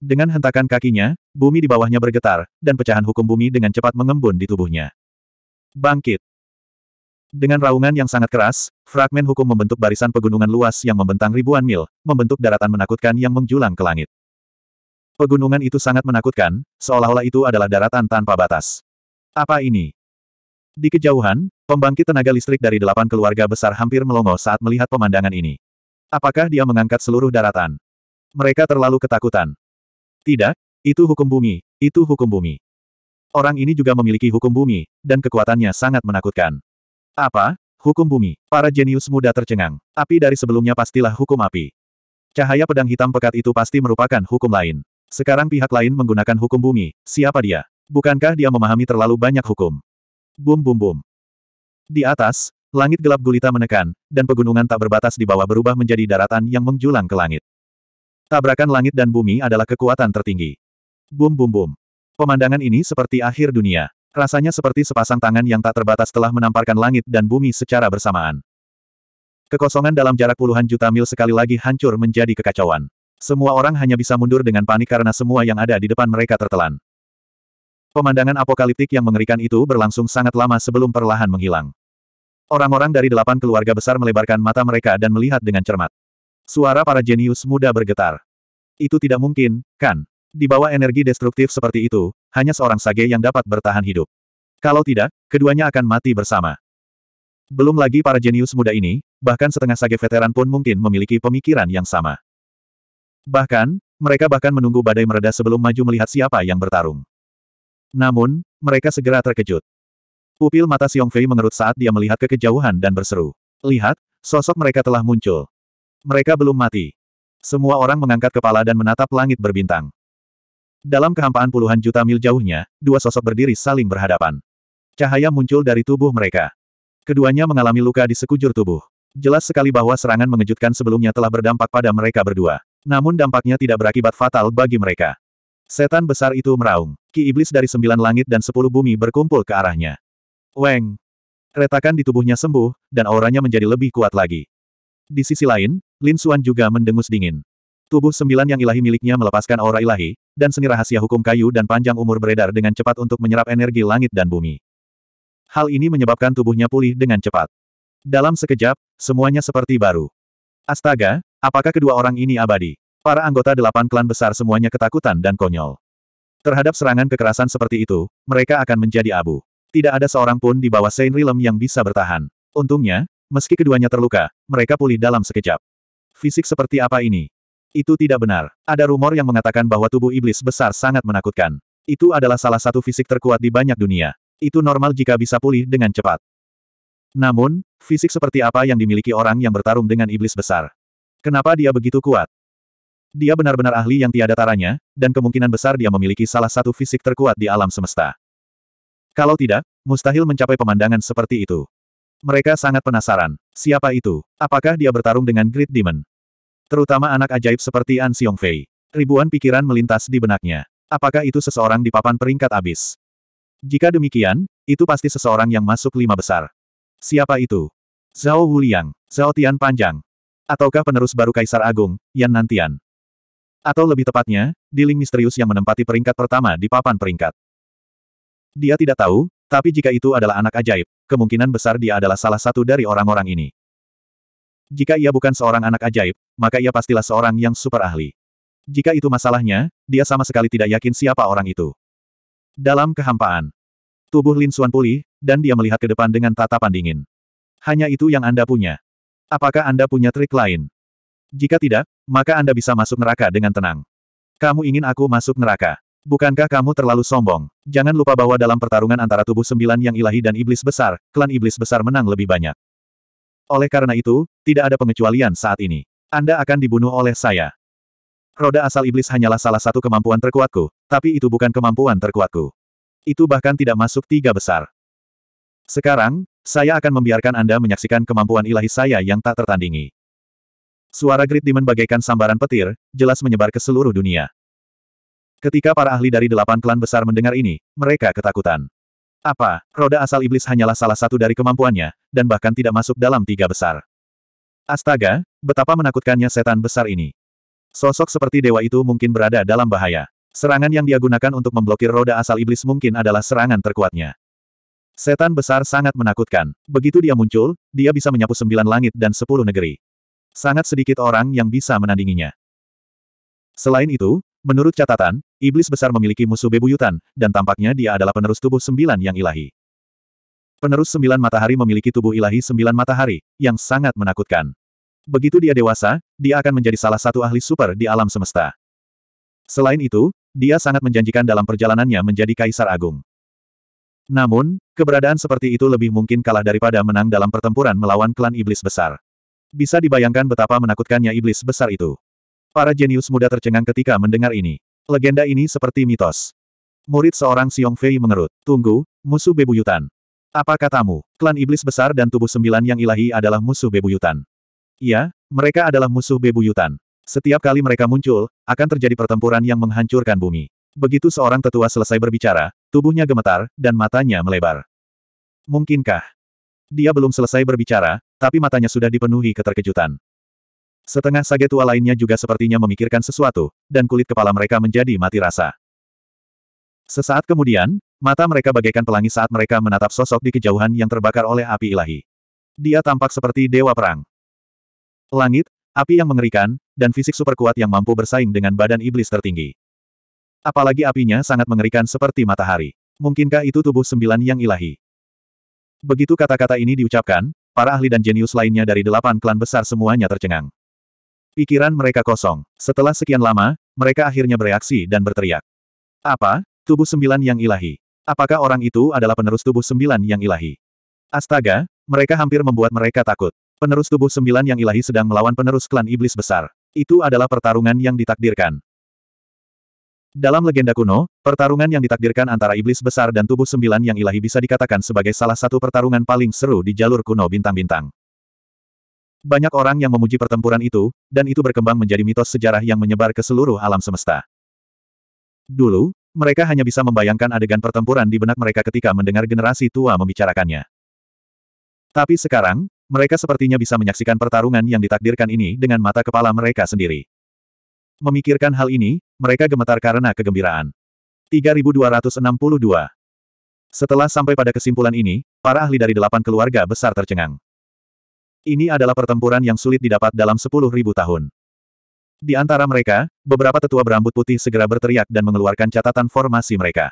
Dengan hentakan kakinya, bumi di bawahnya bergetar, dan pecahan hukum bumi dengan cepat mengembun di tubuhnya. Bangkit! Dengan raungan yang sangat keras, fragmen hukum membentuk barisan pegunungan luas yang membentang ribuan mil, membentuk daratan menakutkan yang menjulang ke langit. Pegunungan itu sangat menakutkan, seolah-olah itu adalah daratan tanpa batas. Apa ini? Di kejauhan, pembangkit tenaga listrik dari delapan keluarga besar hampir melongo saat melihat pemandangan ini. Apakah dia mengangkat seluruh daratan? Mereka terlalu ketakutan. Tidak, itu hukum bumi, itu hukum bumi. Orang ini juga memiliki hukum bumi, dan kekuatannya sangat menakutkan. Apa? Hukum bumi. Para jenius muda tercengang. Api dari sebelumnya pastilah hukum api. Cahaya pedang hitam pekat itu pasti merupakan hukum lain. Sekarang pihak lain menggunakan hukum bumi. Siapa dia? Bukankah dia memahami terlalu banyak hukum? Bum bum bum. Di atas, langit gelap gulita menekan, dan pegunungan tak berbatas di bawah berubah menjadi daratan yang menjulang ke langit. Tabrakan langit dan bumi adalah kekuatan tertinggi. Bum bum bum. Pemandangan ini seperti akhir dunia. Rasanya seperti sepasang tangan yang tak terbatas telah menamparkan langit dan bumi secara bersamaan. Kekosongan dalam jarak puluhan juta mil sekali lagi hancur menjadi kekacauan. Semua orang hanya bisa mundur dengan panik karena semua yang ada di depan mereka tertelan. Pemandangan apokaliptik yang mengerikan itu berlangsung sangat lama sebelum perlahan menghilang. Orang-orang dari delapan keluarga besar melebarkan mata mereka dan melihat dengan cermat. Suara para jenius muda bergetar. Itu tidak mungkin, kan? Di bawah energi destruktif seperti itu, hanya seorang sage yang dapat bertahan hidup. Kalau tidak, keduanya akan mati bersama. Belum lagi para jenius muda ini, bahkan setengah sage veteran pun mungkin memiliki pemikiran yang sama. Bahkan, mereka bahkan menunggu badai mereda sebelum maju melihat siapa yang bertarung. Namun, mereka segera terkejut. Pupil mata Xiong Fei mengerut saat dia melihat kekejauhan dan berseru. Lihat, sosok mereka telah muncul. Mereka belum mati. Semua orang mengangkat kepala dan menatap langit berbintang. Dalam kehampaan puluhan juta mil jauhnya, dua sosok berdiri saling berhadapan. Cahaya muncul dari tubuh mereka. Keduanya mengalami luka di sekujur tubuh. Jelas sekali bahwa serangan mengejutkan sebelumnya telah berdampak pada mereka berdua. Namun dampaknya tidak berakibat fatal bagi mereka. Setan besar itu meraung. Ki iblis dari sembilan langit dan sepuluh bumi berkumpul ke arahnya. Weng! Retakan di tubuhnya sembuh, dan auranya menjadi lebih kuat lagi. Di sisi lain, Lin Xuan juga mendengus dingin. Tubuh sembilan yang ilahi miliknya melepaskan aura ilahi, dan seni rahasia hukum kayu dan panjang umur beredar dengan cepat untuk menyerap energi langit dan bumi. Hal ini menyebabkan tubuhnya pulih dengan cepat. Dalam sekejap, semuanya seperti baru. Astaga, apakah kedua orang ini abadi? Para anggota delapan klan besar semuanya ketakutan dan konyol. Terhadap serangan kekerasan seperti itu, mereka akan menjadi abu. Tidak ada seorang pun di bawah Saint Realm yang bisa bertahan. Untungnya, meski keduanya terluka, mereka pulih dalam sekejap fisik seperti apa ini? Itu tidak benar. Ada rumor yang mengatakan bahwa tubuh iblis besar sangat menakutkan. Itu adalah salah satu fisik terkuat di banyak dunia. Itu normal jika bisa pulih dengan cepat. Namun, fisik seperti apa yang dimiliki orang yang bertarung dengan iblis besar? Kenapa dia begitu kuat? Dia benar-benar ahli yang tiada taranya, dan kemungkinan besar dia memiliki salah satu fisik terkuat di alam semesta. Kalau tidak, mustahil mencapai pemandangan seperti itu. Mereka sangat penasaran. Siapa itu? Apakah dia bertarung dengan Great Demon? Terutama anak ajaib seperti An Xiongfei. Ribuan pikiran melintas di benaknya. Apakah itu seseorang di papan peringkat abis? Jika demikian, itu pasti seseorang yang masuk lima besar. Siapa itu? Zhao Wuliang, Zhao Tian Panjang. Ataukah penerus baru Kaisar Agung, Yan Nantian. Atau lebih tepatnya, Diling misterius yang menempati peringkat pertama di papan peringkat. Dia tidak tahu, tapi jika itu adalah anak ajaib, kemungkinan besar dia adalah salah satu dari orang-orang ini. Jika ia bukan seorang anak ajaib, maka ia pastilah seorang yang super ahli. Jika itu masalahnya, dia sama sekali tidak yakin siapa orang itu. Dalam kehampaan, tubuh Lin Xuan pulih, dan dia melihat ke depan dengan tatapan dingin. Hanya itu yang Anda punya. Apakah Anda punya trik lain? Jika tidak, maka Anda bisa masuk neraka dengan tenang. Kamu ingin aku masuk neraka? Bukankah kamu terlalu sombong? Jangan lupa bahwa dalam pertarungan antara tubuh sembilan yang ilahi dan iblis besar, klan iblis besar menang lebih banyak. Oleh karena itu, tidak ada pengecualian saat ini. Anda akan dibunuh oleh saya. Roda asal iblis hanyalah salah satu kemampuan terkuatku, tapi itu bukan kemampuan terkuatku. Itu bahkan tidak masuk tiga besar. Sekarang, saya akan membiarkan Anda menyaksikan kemampuan ilahi saya yang tak tertandingi. Suara Great Demon bagaikan sambaran petir, jelas menyebar ke seluruh dunia. Ketika para ahli dari delapan klan besar mendengar ini, mereka ketakutan. Apa, roda asal iblis hanyalah salah satu dari kemampuannya, dan bahkan tidak masuk dalam tiga besar. Astaga, betapa menakutkannya setan besar ini. Sosok seperti dewa itu mungkin berada dalam bahaya. Serangan yang dia gunakan untuk memblokir roda asal iblis mungkin adalah serangan terkuatnya. Setan besar sangat menakutkan. Begitu dia muncul, dia bisa menyapu sembilan langit dan sepuluh negeri. Sangat sedikit orang yang bisa menandinginya. Selain itu, Menurut catatan, iblis besar memiliki musuh bebuyutan, dan tampaknya dia adalah penerus tubuh sembilan yang ilahi. Penerus sembilan matahari memiliki tubuh ilahi sembilan matahari, yang sangat menakutkan. Begitu dia dewasa, dia akan menjadi salah satu ahli super di alam semesta. Selain itu, dia sangat menjanjikan dalam perjalanannya menjadi kaisar agung. Namun, keberadaan seperti itu lebih mungkin kalah daripada menang dalam pertempuran melawan klan iblis besar. Bisa dibayangkan betapa menakutkannya iblis besar itu. Para jenius muda tercengang ketika mendengar ini. Legenda ini seperti mitos. Murid seorang Xiong Fei mengerut. Tunggu, musuh bebuyutan. Apa katamu, klan iblis besar dan tubuh sembilan yang ilahi adalah musuh bebuyutan? Iya, mereka adalah musuh bebuyutan. Setiap kali mereka muncul, akan terjadi pertempuran yang menghancurkan bumi. Begitu seorang tetua selesai berbicara, tubuhnya gemetar, dan matanya melebar. Mungkinkah? Dia belum selesai berbicara, tapi matanya sudah dipenuhi keterkejutan. Setengah sage tua lainnya juga sepertinya memikirkan sesuatu, dan kulit kepala mereka menjadi mati rasa. Sesaat kemudian, mata mereka bagaikan pelangi saat mereka menatap sosok di kejauhan yang terbakar oleh api ilahi. Dia tampak seperti dewa perang. Langit, api yang mengerikan, dan fisik super kuat yang mampu bersaing dengan badan iblis tertinggi. Apalagi apinya sangat mengerikan seperti matahari. Mungkinkah itu tubuh sembilan yang ilahi? Begitu kata-kata ini diucapkan, para ahli dan jenius lainnya dari delapan klan besar semuanya tercengang. Pikiran mereka kosong. Setelah sekian lama, mereka akhirnya bereaksi dan berteriak. Apa? Tubuh sembilan yang ilahi. Apakah orang itu adalah penerus tubuh sembilan yang ilahi? Astaga, mereka hampir membuat mereka takut. Penerus tubuh sembilan yang ilahi sedang melawan penerus klan iblis besar. Itu adalah pertarungan yang ditakdirkan. Dalam legenda kuno, pertarungan yang ditakdirkan antara iblis besar dan tubuh sembilan yang ilahi bisa dikatakan sebagai salah satu pertarungan paling seru di jalur kuno bintang-bintang. Banyak orang yang memuji pertempuran itu, dan itu berkembang menjadi mitos sejarah yang menyebar ke seluruh alam semesta. Dulu, mereka hanya bisa membayangkan adegan pertempuran di benak mereka ketika mendengar generasi tua membicarakannya. Tapi sekarang, mereka sepertinya bisa menyaksikan pertarungan yang ditakdirkan ini dengan mata kepala mereka sendiri. Memikirkan hal ini, mereka gemetar karena kegembiraan. 3262 Setelah sampai pada kesimpulan ini, para ahli dari delapan keluarga besar tercengang. Ini adalah pertempuran yang sulit didapat dalam sepuluh ribu tahun. Di antara mereka, beberapa tetua berambut putih segera berteriak dan mengeluarkan catatan formasi mereka.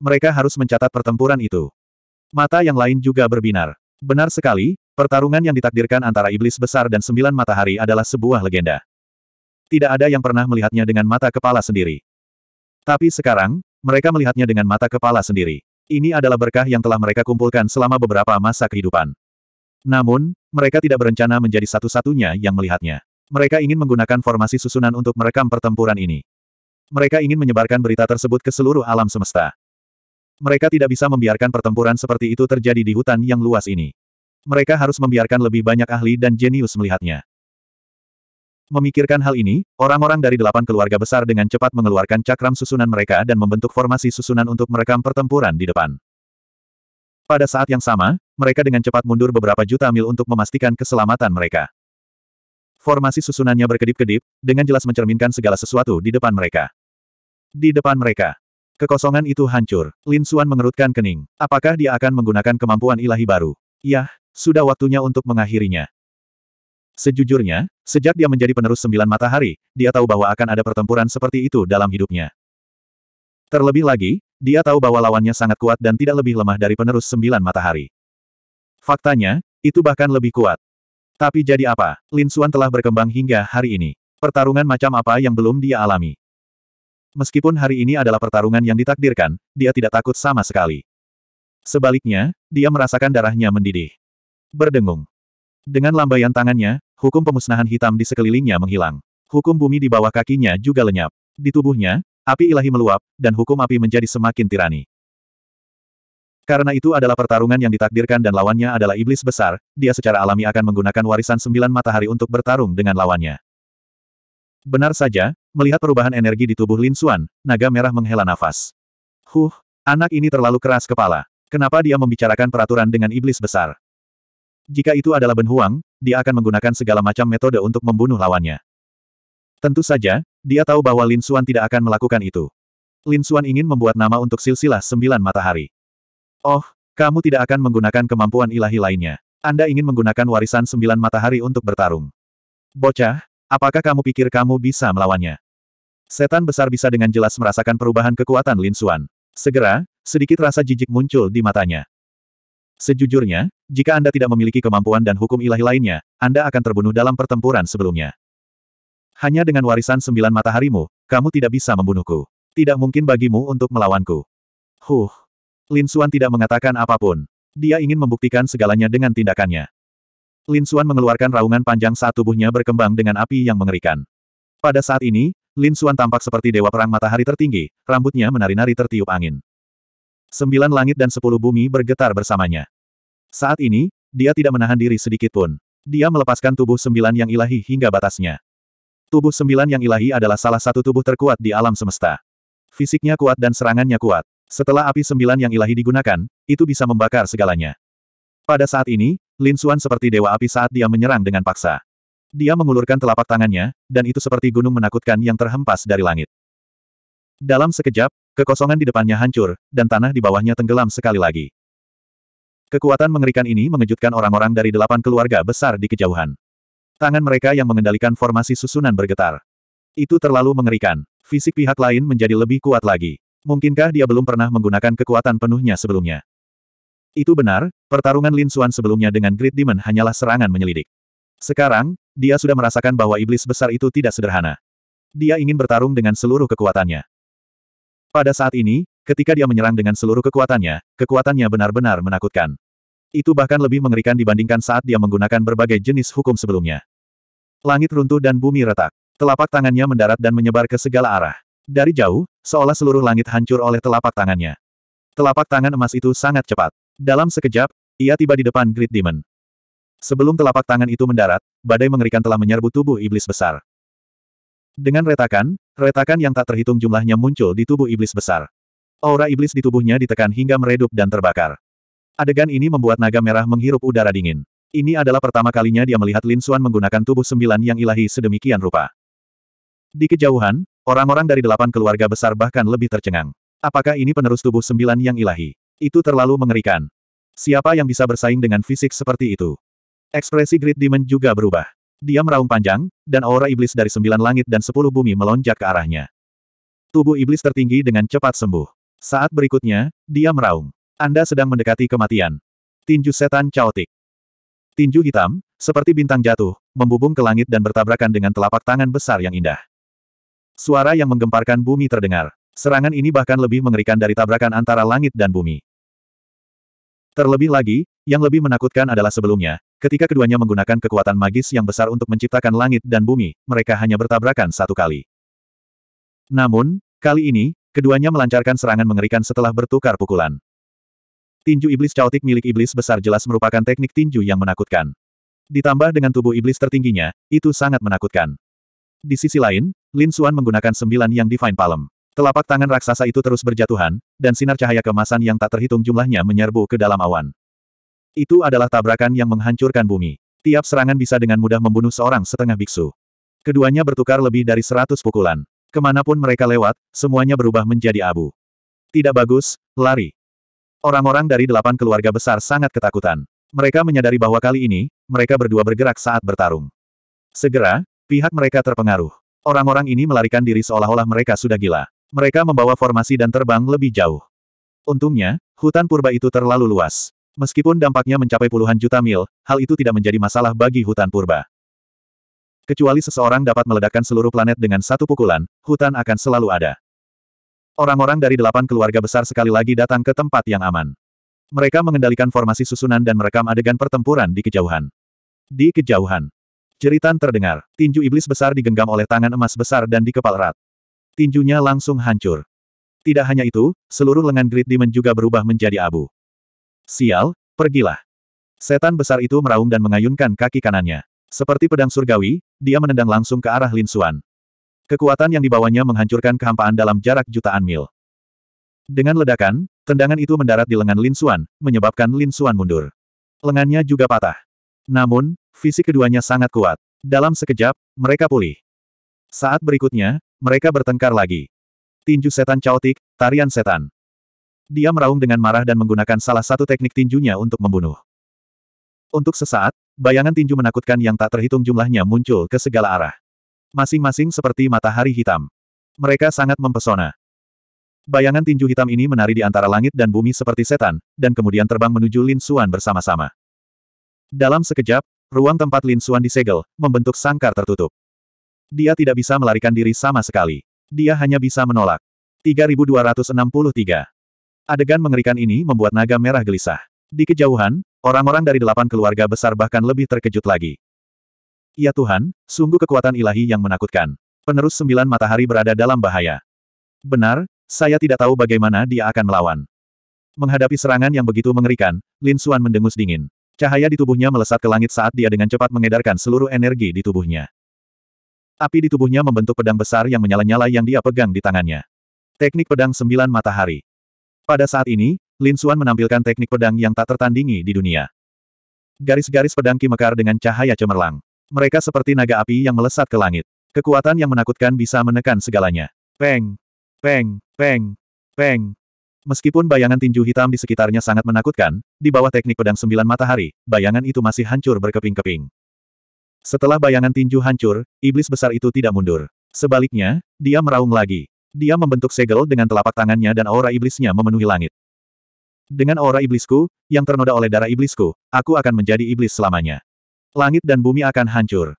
Mereka harus mencatat pertempuran itu. Mata yang lain juga berbinar. Benar sekali, pertarungan yang ditakdirkan antara iblis besar dan sembilan matahari adalah sebuah legenda. Tidak ada yang pernah melihatnya dengan mata kepala sendiri. Tapi sekarang, mereka melihatnya dengan mata kepala sendiri. Ini adalah berkah yang telah mereka kumpulkan selama beberapa masa kehidupan. Namun, mereka tidak berencana menjadi satu-satunya yang melihatnya. Mereka ingin menggunakan formasi susunan untuk merekam pertempuran ini. Mereka ingin menyebarkan berita tersebut ke seluruh alam semesta. Mereka tidak bisa membiarkan pertempuran seperti itu terjadi di hutan yang luas ini. Mereka harus membiarkan lebih banyak ahli dan jenius melihatnya. Memikirkan hal ini, orang-orang dari delapan keluarga besar dengan cepat mengeluarkan cakram susunan mereka dan membentuk formasi susunan untuk merekam pertempuran di depan. Pada saat yang sama, mereka dengan cepat mundur beberapa juta mil untuk memastikan keselamatan mereka. Formasi susunannya berkedip-kedip, dengan jelas mencerminkan segala sesuatu di depan mereka. Di depan mereka. Kekosongan itu hancur. Lin Suan mengerutkan kening. Apakah dia akan menggunakan kemampuan ilahi baru? Yah, sudah waktunya untuk mengakhirinya. Sejujurnya, sejak dia menjadi penerus sembilan matahari, dia tahu bahwa akan ada pertempuran seperti itu dalam hidupnya. Terlebih lagi, dia tahu bahwa lawannya sangat kuat dan tidak lebih lemah dari penerus sembilan matahari. Faktanya, itu bahkan lebih kuat. Tapi jadi apa? Lin Xuan telah berkembang hingga hari ini. Pertarungan macam apa yang belum dia alami? Meskipun hari ini adalah pertarungan yang ditakdirkan, dia tidak takut sama sekali. Sebaliknya, dia merasakan darahnya mendidih. Berdengung. Dengan lambaian tangannya, hukum pemusnahan hitam di sekelilingnya menghilang. Hukum bumi di bawah kakinya juga lenyap. Di tubuhnya, api ilahi meluap, dan hukum api menjadi semakin tirani. Karena itu adalah pertarungan yang ditakdirkan dan lawannya adalah iblis besar, dia secara alami akan menggunakan warisan sembilan matahari untuk bertarung dengan lawannya. Benar saja, melihat perubahan energi di tubuh Lin Xuan, naga merah menghela nafas. Huh, anak ini terlalu keras kepala. Kenapa dia membicarakan peraturan dengan iblis besar? Jika itu adalah Ben Huang, dia akan menggunakan segala macam metode untuk membunuh lawannya. Tentu saja, dia tahu bahwa Lin Xuan tidak akan melakukan itu. Lin Xuan ingin membuat nama untuk silsilah sembilan matahari. Oh, kamu tidak akan menggunakan kemampuan ilahi lainnya. Anda ingin menggunakan warisan sembilan matahari untuk bertarung. Bocah, apakah kamu pikir kamu bisa melawannya? Setan besar bisa dengan jelas merasakan perubahan kekuatan Lin Xuan. Segera, sedikit rasa jijik muncul di matanya. Sejujurnya, jika Anda tidak memiliki kemampuan dan hukum ilahi lainnya, Anda akan terbunuh dalam pertempuran sebelumnya. Hanya dengan warisan sembilan mataharimu, kamu tidak bisa membunuhku. Tidak mungkin bagimu untuk melawanku. Huh. Lin Xuan tidak mengatakan apapun. Dia ingin membuktikan segalanya dengan tindakannya. Lin Xuan mengeluarkan raungan panjang saat tubuhnya berkembang dengan api yang mengerikan. Pada saat ini, Lin Xuan tampak seperti dewa perang matahari tertinggi, rambutnya menari-nari tertiup angin. Sembilan langit dan sepuluh bumi bergetar bersamanya. Saat ini, dia tidak menahan diri sedikit pun. Dia melepaskan tubuh sembilan yang ilahi hingga batasnya. Tubuh sembilan yang ilahi adalah salah satu tubuh terkuat di alam semesta. Fisiknya kuat dan serangannya kuat. Setelah api sembilan yang ilahi digunakan, itu bisa membakar segalanya. Pada saat ini, Lin Xuan seperti dewa api saat dia menyerang dengan paksa. Dia mengulurkan telapak tangannya, dan itu seperti gunung menakutkan yang terhempas dari langit. Dalam sekejap, kekosongan di depannya hancur, dan tanah di bawahnya tenggelam sekali lagi. Kekuatan mengerikan ini mengejutkan orang-orang dari delapan keluarga besar di kejauhan. Tangan mereka yang mengendalikan formasi susunan bergetar. Itu terlalu mengerikan. Fisik pihak lain menjadi lebih kuat lagi. Mungkinkah dia belum pernah menggunakan kekuatan penuhnya sebelumnya? Itu benar, pertarungan Lin Xuan sebelumnya dengan Great Demon hanyalah serangan menyelidik. Sekarang, dia sudah merasakan bahwa iblis besar itu tidak sederhana. Dia ingin bertarung dengan seluruh kekuatannya. Pada saat ini, ketika dia menyerang dengan seluruh kekuatannya, kekuatannya benar-benar menakutkan. Itu bahkan lebih mengerikan dibandingkan saat dia menggunakan berbagai jenis hukum sebelumnya. Langit runtuh dan bumi retak. Telapak tangannya mendarat dan menyebar ke segala arah. Dari jauh, seolah seluruh langit hancur oleh telapak tangannya. Telapak tangan emas itu sangat cepat. Dalam sekejap, ia tiba di depan Great Demon. Sebelum telapak tangan itu mendarat, badai mengerikan telah menyerbu tubuh iblis besar. Dengan retakan, retakan yang tak terhitung jumlahnya muncul di tubuh iblis besar. Aura iblis di tubuhnya ditekan hingga meredup dan terbakar. Adegan ini membuat naga merah menghirup udara dingin. Ini adalah pertama kalinya dia melihat Lin Xuan menggunakan tubuh sembilan yang ilahi sedemikian rupa. Di kejauhan, Orang-orang dari delapan keluarga besar bahkan lebih tercengang. Apakah ini penerus tubuh sembilan yang ilahi? Itu terlalu mengerikan. Siapa yang bisa bersaing dengan fisik seperti itu? Ekspresi Great Demon juga berubah. Dia meraung panjang, dan aura iblis dari sembilan langit dan sepuluh bumi melonjak ke arahnya. Tubuh iblis tertinggi dengan cepat sembuh. Saat berikutnya, dia meraung. Anda sedang mendekati kematian. Tinju setan caotik. Tinju hitam, seperti bintang jatuh, membubung ke langit dan bertabrakan dengan telapak tangan besar yang indah. Suara yang menggemparkan bumi terdengar. Serangan ini bahkan lebih mengerikan dari tabrakan antara langit dan bumi. Terlebih lagi, yang lebih menakutkan adalah sebelumnya, ketika keduanya menggunakan kekuatan magis yang besar untuk menciptakan langit dan bumi, mereka hanya bertabrakan satu kali. Namun, kali ini, keduanya melancarkan serangan mengerikan setelah bertukar pukulan. Tinju iblis caotik milik iblis besar jelas merupakan teknik tinju yang menakutkan. Ditambah dengan tubuh iblis tertingginya, itu sangat menakutkan. Di sisi lain, Lin Xuan menggunakan sembilan yang Divine Palm. Telapak tangan raksasa itu terus berjatuhan, dan sinar cahaya kemasan yang tak terhitung jumlahnya menyerbu ke dalam awan. Itu adalah tabrakan yang menghancurkan bumi. Tiap serangan bisa dengan mudah membunuh seorang setengah biksu. Keduanya bertukar lebih dari seratus pukulan. Kemanapun mereka lewat, semuanya berubah menjadi abu. Tidak bagus, lari. Orang-orang dari delapan keluarga besar sangat ketakutan. Mereka menyadari bahwa kali ini, mereka berdua bergerak saat bertarung. Segera, pihak mereka terpengaruh. Orang-orang ini melarikan diri seolah-olah mereka sudah gila. Mereka membawa formasi dan terbang lebih jauh. Untungnya, hutan purba itu terlalu luas. Meskipun dampaknya mencapai puluhan juta mil, hal itu tidak menjadi masalah bagi hutan purba. Kecuali seseorang dapat meledakkan seluruh planet dengan satu pukulan, hutan akan selalu ada. Orang-orang dari delapan keluarga besar sekali lagi datang ke tempat yang aman. Mereka mengendalikan formasi susunan dan merekam adegan pertempuran di kejauhan. Di kejauhan, Jeritan terdengar, tinju iblis besar digenggam oleh tangan emas besar dan dikepal erat. Tinjunya langsung hancur. Tidak hanya itu, seluruh lengan Great Demon juga berubah menjadi abu. Sial, pergilah. Setan besar itu meraung dan mengayunkan kaki kanannya. Seperti pedang surgawi, dia menendang langsung ke arah Lin Suan. Kekuatan yang dibawanya menghancurkan kehampaan dalam jarak jutaan mil. Dengan ledakan, tendangan itu mendarat di lengan Lin Suan, menyebabkan Lin Suan mundur. Lengannya juga patah. Namun, fisik keduanya sangat kuat. Dalam sekejap, mereka pulih. Saat berikutnya, mereka bertengkar lagi. Tinju setan caotik, tarian setan. Dia meraung dengan marah dan menggunakan salah satu teknik tinjunya untuk membunuh. Untuk sesaat, bayangan tinju menakutkan yang tak terhitung jumlahnya muncul ke segala arah. Masing-masing seperti matahari hitam. Mereka sangat mempesona. Bayangan tinju hitam ini menari di antara langit dan bumi seperti setan, dan kemudian terbang menuju Lin Suan bersama-sama. Dalam sekejap, ruang tempat Lin Xuan disegel, membentuk sangkar tertutup. Dia tidak bisa melarikan diri sama sekali. Dia hanya bisa menolak. 3263. Adegan mengerikan ini membuat naga merah gelisah. Di kejauhan, orang-orang dari delapan keluarga besar bahkan lebih terkejut lagi. Ya Tuhan, sungguh kekuatan ilahi yang menakutkan. Penerus sembilan matahari berada dalam bahaya. Benar, saya tidak tahu bagaimana dia akan melawan. Menghadapi serangan yang begitu mengerikan, Lin Xuan mendengus dingin. Cahaya di tubuhnya melesat ke langit saat dia dengan cepat mengedarkan seluruh energi di tubuhnya. Api di tubuhnya membentuk pedang besar yang menyala-nyala yang dia pegang di tangannya. Teknik pedang sembilan matahari. Pada saat ini, Lin Xuan menampilkan teknik pedang yang tak tertandingi di dunia. Garis-garis pedang Ki mekar dengan cahaya cemerlang. Mereka seperti naga api yang melesat ke langit. Kekuatan yang menakutkan bisa menekan segalanya. Peng! Peng! Peng! Peng! Meskipun bayangan tinju hitam di sekitarnya sangat menakutkan, di bawah teknik pedang sembilan matahari, bayangan itu masih hancur berkeping-keping. Setelah bayangan tinju hancur, iblis besar itu tidak mundur. Sebaliknya, dia meraung lagi. Dia membentuk segel dengan telapak tangannya dan aura iblisnya memenuhi langit. Dengan aura iblisku, yang ternoda oleh darah iblisku, aku akan menjadi iblis selamanya. Langit dan bumi akan hancur.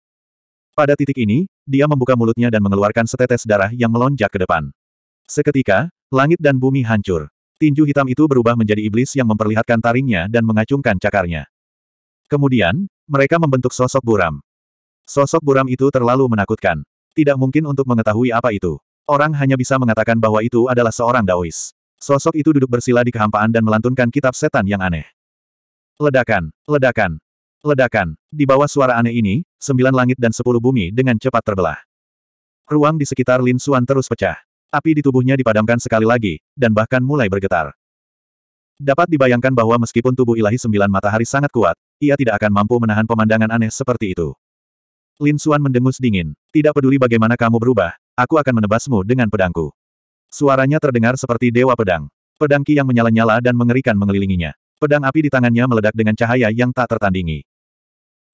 Pada titik ini, dia membuka mulutnya dan mengeluarkan setetes darah yang melonjak ke depan. Seketika, langit dan bumi hancur. Tinju hitam itu berubah menjadi iblis yang memperlihatkan taringnya dan mengacungkan cakarnya. Kemudian, mereka membentuk sosok buram. Sosok buram itu terlalu menakutkan. Tidak mungkin untuk mengetahui apa itu. Orang hanya bisa mengatakan bahwa itu adalah seorang daois. Sosok itu duduk bersila di kehampaan dan melantunkan kitab setan yang aneh. Ledakan, ledakan, ledakan. Di bawah suara aneh ini, sembilan langit dan sepuluh bumi dengan cepat terbelah. Ruang di sekitar Lin Suan terus pecah. Api di tubuhnya dipadamkan sekali lagi, dan bahkan mulai bergetar. Dapat dibayangkan bahwa meskipun tubuh ilahi sembilan matahari sangat kuat, ia tidak akan mampu menahan pemandangan aneh seperti itu. Lin Xuan mendengus dingin. Tidak peduli bagaimana kamu berubah, aku akan menebasmu dengan pedangku. Suaranya terdengar seperti dewa pedang. Pedang Ki yang menyala-nyala dan mengerikan mengelilinginya. Pedang api di tangannya meledak dengan cahaya yang tak tertandingi.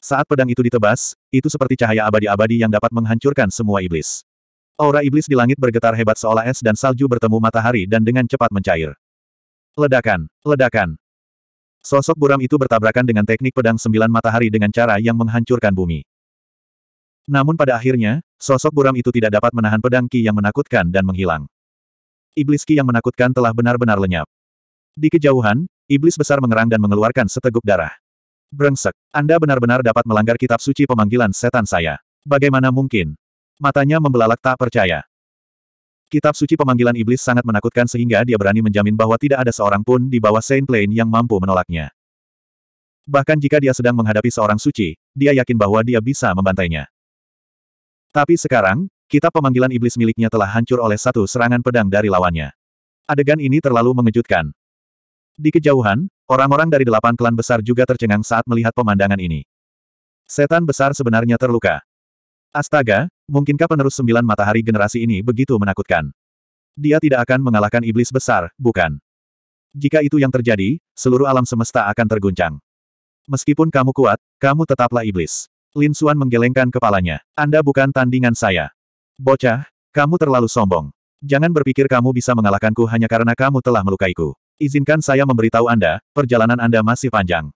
Saat pedang itu ditebas, itu seperti cahaya abadi-abadi yang dapat menghancurkan semua iblis. Aura iblis di langit bergetar hebat seolah es dan salju bertemu matahari dan dengan cepat mencair. Ledakan, ledakan. Sosok buram itu bertabrakan dengan teknik pedang sembilan matahari dengan cara yang menghancurkan bumi. Namun pada akhirnya, sosok buram itu tidak dapat menahan pedang Ki yang menakutkan dan menghilang. Iblis Ki yang menakutkan telah benar-benar lenyap. Di kejauhan, iblis besar mengerang dan mengeluarkan seteguk darah. Brengsek, Anda benar-benar dapat melanggar kitab suci pemanggilan setan saya. Bagaimana mungkin? Matanya membelalak tak percaya. Kitab suci pemanggilan iblis sangat menakutkan sehingga dia berani menjamin bahwa tidak ada seorang pun di bawah Saint Plain yang mampu menolaknya. Bahkan jika dia sedang menghadapi seorang suci, dia yakin bahwa dia bisa membantainya. Tapi sekarang, kitab pemanggilan iblis miliknya telah hancur oleh satu serangan pedang dari lawannya. Adegan ini terlalu mengejutkan. Di kejauhan, orang-orang dari delapan klan besar juga tercengang saat melihat pemandangan ini. Setan besar sebenarnya terluka. Astaga, mungkinkah penerus sembilan matahari generasi ini begitu menakutkan? Dia tidak akan mengalahkan iblis besar, bukan? Jika itu yang terjadi, seluruh alam semesta akan terguncang. Meskipun kamu kuat, kamu tetaplah iblis. Lin Xuan menggelengkan kepalanya. Anda bukan tandingan saya. Bocah, kamu terlalu sombong. Jangan berpikir kamu bisa mengalahkanku hanya karena kamu telah melukaiku. Izinkan saya memberitahu Anda, perjalanan Anda masih panjang.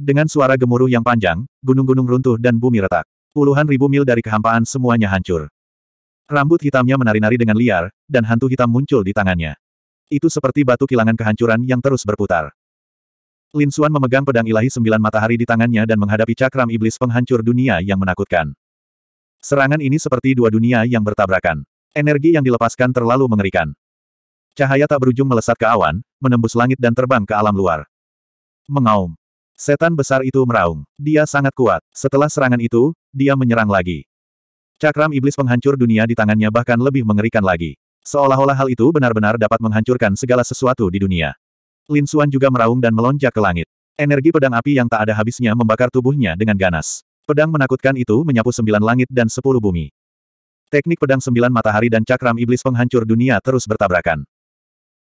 Dengan suara gemuruh yang panjang, gunung-gunung runtuh dan bumi retak. Puluhan ribu mil dari kehampaan semuanya hancur. Rambut hitamnya menari-nari dengan liar, dan hantu hitam muncul di tangannya. Itu seperti batu kilangan kehancuran yang terus berputar. Lin Xuan memegang pedang ilahi sembilan matahari di tangannya dan menghadapi cakram iblis penghancur dunia yang menakutkan. Serangan ini seperti dua dunia yang bertabrakan. Energi yang dilepaskan terlalu mengerikan. Cahaya tak berujung melesat ke awan, menembus langit dan terbang ke alam luar. Mengaum. Setan besar itu meraung. Dia sangat kuat. Setelah serangan itu, dia menyerang lagi. Cakram iblis penghancur dunia di tangannya bahkan lebih mengerikan lagi. Seolah-olah hal itu benar-benar dapat menghancurkan segala sesuatu di dunia. Lin Xuan juga meraung dan melonjak ke langit. Energi pedang api yang tak ada habisnya membakar tubuhnya dengan ganas. Pedang menakutkan itu menyapu sembilan langit dan sepuluh bumi. Teknik pedang sembilan matahari dan cakram iblis penghancur dunia terus bertabrakan.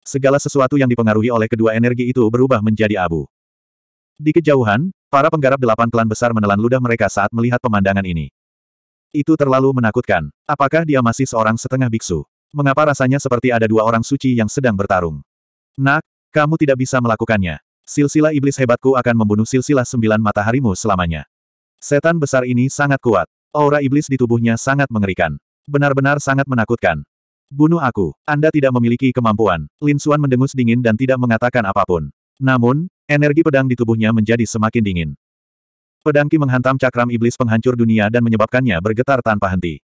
Segala sesuatu yang dipengaruhi oleh kedua energi itu berubah menjadi abu. Di kejauhan, para penggarap delapan klan besar menelan ludah mereka saat melihat pemandangan ini. Itu terlalu menakutkan. Apakah dia masih seorang setengah biksu? Mengapa rasanya seperti ada dua orang suci yang sedang bertarung? Nak, kamu tidak bisa melakukannya. Silsilah iblis hebatku akan membunuh silsilah sembilan mataharimu selamanya. Setan besar ini sangat kuat. Aura iblis di tubuhnya sangat mengerikan. Benar-benar sangat menakutkan. Bunuh aku. Anda tidak memiliki kemampuan. Lin Suan mendengus dingin dan tidak mengatakan apapun. Namun, energi pedang di tubuhnya menjadi semakin dingin. Pedang Ki menghantam cakram iblis penghancur dunia dan menyebabkannya bergetar tanpa henti.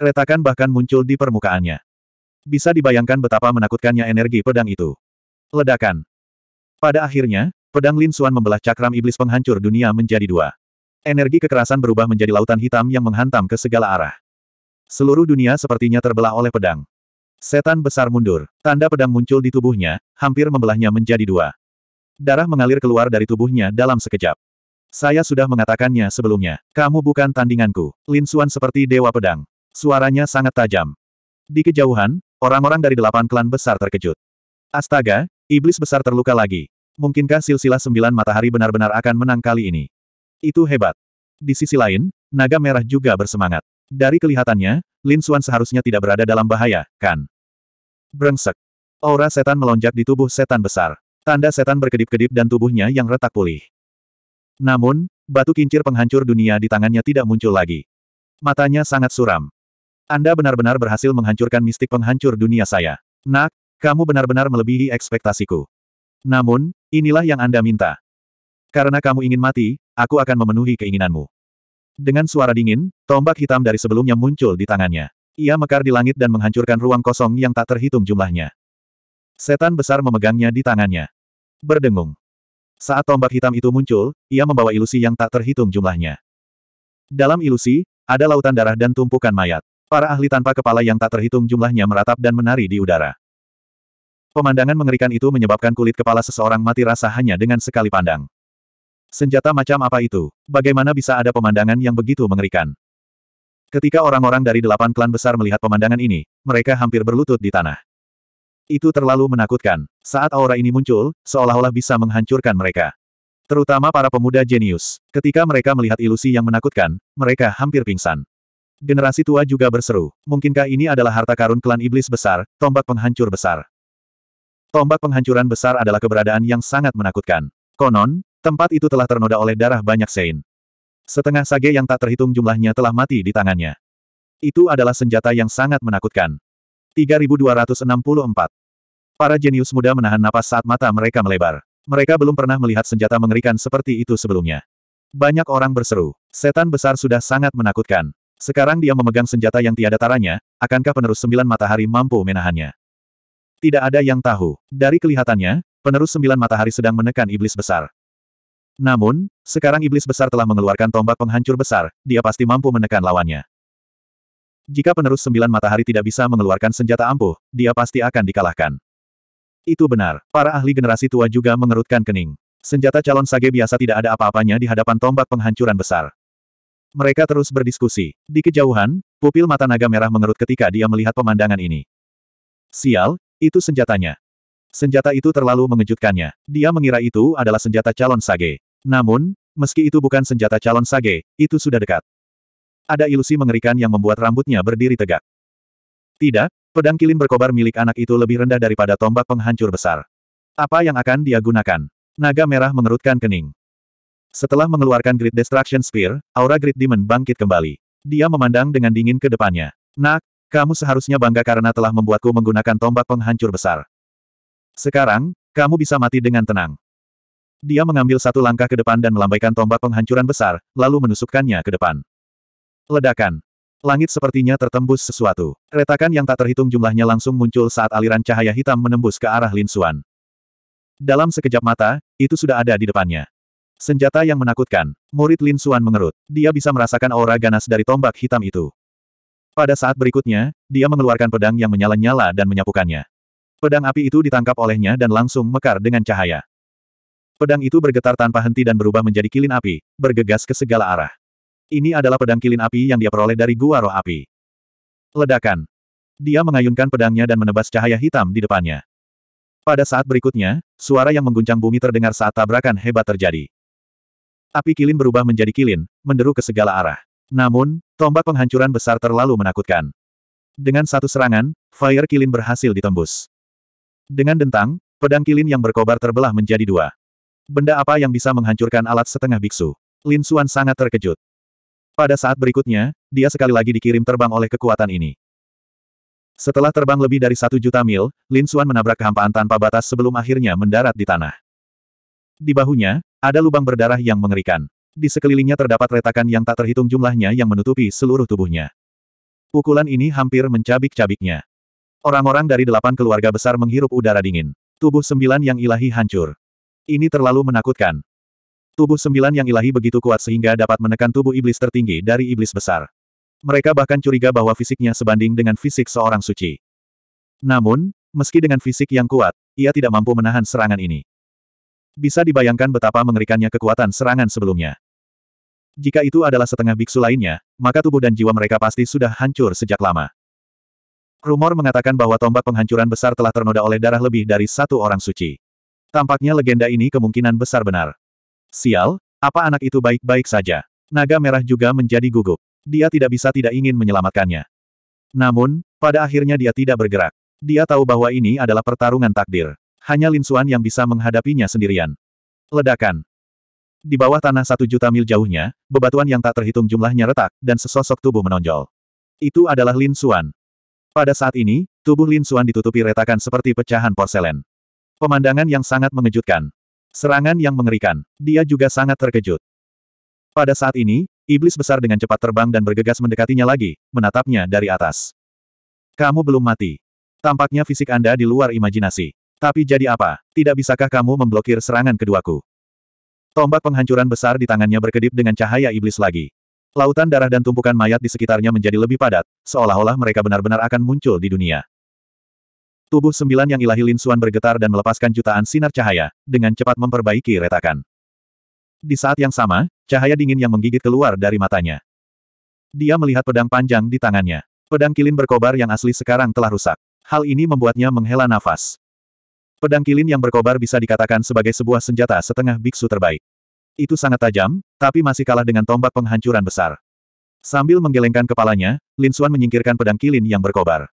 Retakan bahkan muncul di permukaannya. Bisa dibayangkan betapa menakutkannya energi pedang itu. Ledakan. Pada akhirnya, pedang Lin Xuan membelah cakram iblis penghancur dunia menjadi dua. Energi kekerasan berubah menjadi lautan hitam yang menghantam ke segala arah. Seluruh dunia sepertinya terbelah oleh pedang. Setan besar mundur. Tanda pedang muncul di tubuhnya, hampir membelahnya menjadi dua. Darah mengalir keluar dari tubuhnya dalam sekejap. Saya sudah mengatakannya sebelumnya. Kamu bukan tandinganku. Lin Suan seperti dewa pedang. Suaranya sangat tajam. Di kejauhan, orang-orang dari delapan klan besar terkejut. Astaga, iblis besar terluka lagi. Mungkinkah silsilah sembilan matahari benar-benar akan menang kali ini? Itu hebat. Di sisi lain, naga merah juga bersemangat. Dari kelihatannya, Lin Suan seharusnya tidak berada dalam bahaya, kan? Brengsek. Aura setan melonjak di tubuh setan besar. Tanda setan berkedip-kedip dan tubuhnya yang retak pulih. Namun, batu kincir penghancur dunia di tangannya tidak muncul lagi. Matanya sangat suram. Anda benar-benar berhasil menghancurkan mistik penghancur dunia saya. Nak, kamu benar-benar melebihi ekspektasiku. Namun, inilah yang Anda minta. Karena kamu ingin mati, aku akan memenuhi keinginanmu. Dengan suara dingin, tombak hitam dari sebelumnya muncul di tangannya. Ia mekar di langit dan menghancurkan ruang kosong yang tak terhitung jumlahnya. Setan besar memegangnya di tangannya. Berdengung. Saat tombak hitam itu muncul, ia membawa ilusi yang tak terhitung jumlahnya. Dalam ilusi, ada lautan darah dan tumpukan mayat. Para ahli tanpa kepala yang tak terhitung jumlahnya meratap dan menari di udara. Pemandangan mengerikan itu menyebabkan kulit kepala seseorang mati rasa hanya dengan sekali pandang. Senjata macam apa itu? Bagaimana bisa ada pemandangan yang begitu mengerikan? Ketika orang-orang dari delapan klan besar melihat pemandangan ini, mereka hampir berlutut di tanah. Itu terlalu menakutkan. Saat aura ini muncul, seolah-olah bisa menghancurkan mereka. Terutama para pemuda jenius. Ketika mereka melihat ilusi yang menakutkan, mereka hampir pingsan. Generasi tua juga berseru. Mungkinkah ini adalah harta karun klan iblis besar, tombak penghancur besar? Tombak penghancuran besar adalah keberadaan yang sangat menakutkan. Konon, tempat itu telah ternoda oleh darah banyak sein. Setengah sage yang tak terhitung jumlahnya telah mati di tangannya. Itu adalah senjata yang sangat menakutkan. 3264. Para jenius muda menahan napas saat mata mereka melebar. Mereka belum pernah melihat senjata mengerikan seperti itu sebelumnya. Banyak orang berseru, setan besar sudah sangat menakutkan. Sekarang dia memegang senjata yang tiada taranya, akankah penerus sembilan matahari mampu menahannya? Tidak ada yang tahu. Dari kelihatannya, penerus sembilan matahari sedang menekan iblis besar. Namun, sekarang iblis besar telah mengeluarkan tombak penghancur besar, dia pasti mampu menekan lawannya. Jika penerus sembilan matahari tidak bisa mengeluarkan senjata ampuh, dia pasti akan dikalahkan. Itu benar, para ahli generasi tua juga mengerutkan kening. Senjata calon sage biasa tidak ada apa-apanya di hadapan tombak penghancuran besar. Mereka terus berdiskusi. Di kejauhan, pupil mata naga merah mengerut ketika dia melihat pemandangan ini. Sial, itu senjatanya. Senjata itu terlalu mengejutkannya. Dia mengira itu adalah senjata calon sage. Namun, meski itu bukan senjata calon sage, itu sudah dekat. Ada ilusi mengerikan yang membuat rambutnya berdiri tegak. Tidak, Pedang kilin berkobar milik anak itu lebih rendah daripada tombak penghancur besar. Apa yang akan dia gunakan? Naga merah mengerutkan kening. Setelah mengeluarkan Great Destruction Spear, aura Great Demon bangkit kembali. Dia memandang dengan dingin ke depannya. Nak, kamu seharusnya bangga karena telah membuatku menggunakan tombak penghancur besar. Sekarang, kamu bisa mati dengan tenang. Dia mengambil satu langkah ke depan dan melambaikan tombak penghancuran besar, lalu menusukkannya ke depan. Ledakan. Langit sepertinya tertembus sesuatu. Retakan yang tak terhitung jumlahnya langsung muncul saat aliran cahaya hitam menembus ke arah Lin Suan. Dalam sekejap mata, itu sudah ada di depannya. Senjata yang menakutkan. Murid Lin Suan mengerut. Dia bisa merasakan aura ganas dari tombak hitam itu. Pada saat berikutnya, dia mengeluarkan pedang yang menyala-nyala dan menyapukannya. Pedang api itu ditangkap olehnya dan langsung mekar dengan cahaya. Pedang itu bergetar tanpa henti dan berubah menjadi kilin api, bergegas ke segala arah. Ini adalah pedang kilin api yang dia peroleh dari gua roh api. Ledakan. Dia mengayunkan pedangnya dan menebas cahaya hitam di depannya. Pada saat berikutnya, suara yang mengguncang bumi terdengar saat tabrakan hebat terjadi. Api kilin berubah menjadi kilin, menderu ke segala arah. Namun, tombak penghancuran besar terlalu menakutkan. Dengan satu serangan, fire kilin berhasil ditembus. Dengan dentang, pedang kilin yang berkobar terbelah menjadi dua. Benda apa yang bisa menghancurkan alat setengah biksu? Lin Suan sangat terkejut. Pada saat berikutnya, dia sekali lagi dikirim terbang oleh kekuatan ini. Setelah terbang lebih dari satu juta mil, Lin Xuan menabrak kehampaan tanpa batas sebelum akhirnya mendarat di tanah. Di bahunya, ada lubang berdarah yang mengerikan. Di sekelilingnya terdapat retakan yang tak terhitung jumlahnya yang menutupi seluruh tubuhnya. Pukulan ini hampir mencabik-cabiknya. Orang-orang dari delapan keluarga besar menghirup udara dingin. Tubuh sembilan yang ilahi hancur. Ini terlalu menakutkan. Tubuh sembilan yang ilahi begitu kuat sehingga dapat menekan tubuh iblis tertinggi dari iblis besar. Mereka bahkan curiga bahwa fisiknya sebanding dengan fisik seorang suci. Namun, meski dengan fisik yang kuat, ia tidak mampu menahan serangan ini. Bisa dibayangkan betapa mengerikannya kekuatan serangan sebelumnya. Jika itu adalah setengah biksu lainnya, maka tubuh dan jiwa mereka pasti sudah hancur sejak lama. Rumor mengatakan bahwa tombak penghancuran besar telah ternoda oleh darah lebih dari satu orang suci. Tampaknya legenda ini kemungkinan besar benar. Sial, apa anak itu baik-baik saja? Naga merah juga menjadi gugup. Dia tidak bisa tidak ingin menyelamatkannya. Namun, pada akhirnya dia tidak bergerak. Dia tahu bahwa ini adalah pertarungan takdir. Hanya Lin Xuan yang bisa menghadapinya sendirian. Ledakan. Di bawah tanah satu juta mil jauhnya, bebatuan yang tak terhitung jumlahnya retak, dan sesosok tubuh menonjol. Itu adalah Lin Xuan. Pada saat ini, tubuh Lin Xuan ditutupi retakan seperti pecahan porselen. Pemandangan yang sangat mengejutkan. Serangan yang mengerikan. Dia juga sangat terkejut. Pada saat ini, iblis besar dengan cepat terbang dan bergegas mendekatinya lagi, menatapnya dari atas. Kamu belum mati. Tampaknya fisik Anda di luar imajinasi. Tapi jadi apa? Tidak bisakah kamu memblokir serangan keduaku? Tombak penghancuran besar di tangannya berkedip dengan cahaya iblis lagi. Lautan darah dan tumpukan mayat di sekitarnya menjadi lebih padat, seolah-olah mereka benar-benar akan muncul di dunia. Tubuh sembilan yang ilahi Lin Suan bergetar dan melepaskan jutaan sinar cahaya, dengan cepat memperbaiki retakan. Di saat yang sama, cahaya dingin yang menggigit keluar dari matanya. Dia melihat pedang panjang di tangannya. Pedang kilin berkobar yang asli sekarang telah rusak. Hal ini membuatnya menghela nafas. Pedang kilin yang berkobar bisa dikatakan sebagai sebuah senjata setengah biksu terbaik. Itu sangat tajam, tapi masih kalah dengan tombak penghancuran besar. Sambil menggelengkan kepalanya, Lin Suan menyingkirkan pedang kilin yang berkobar.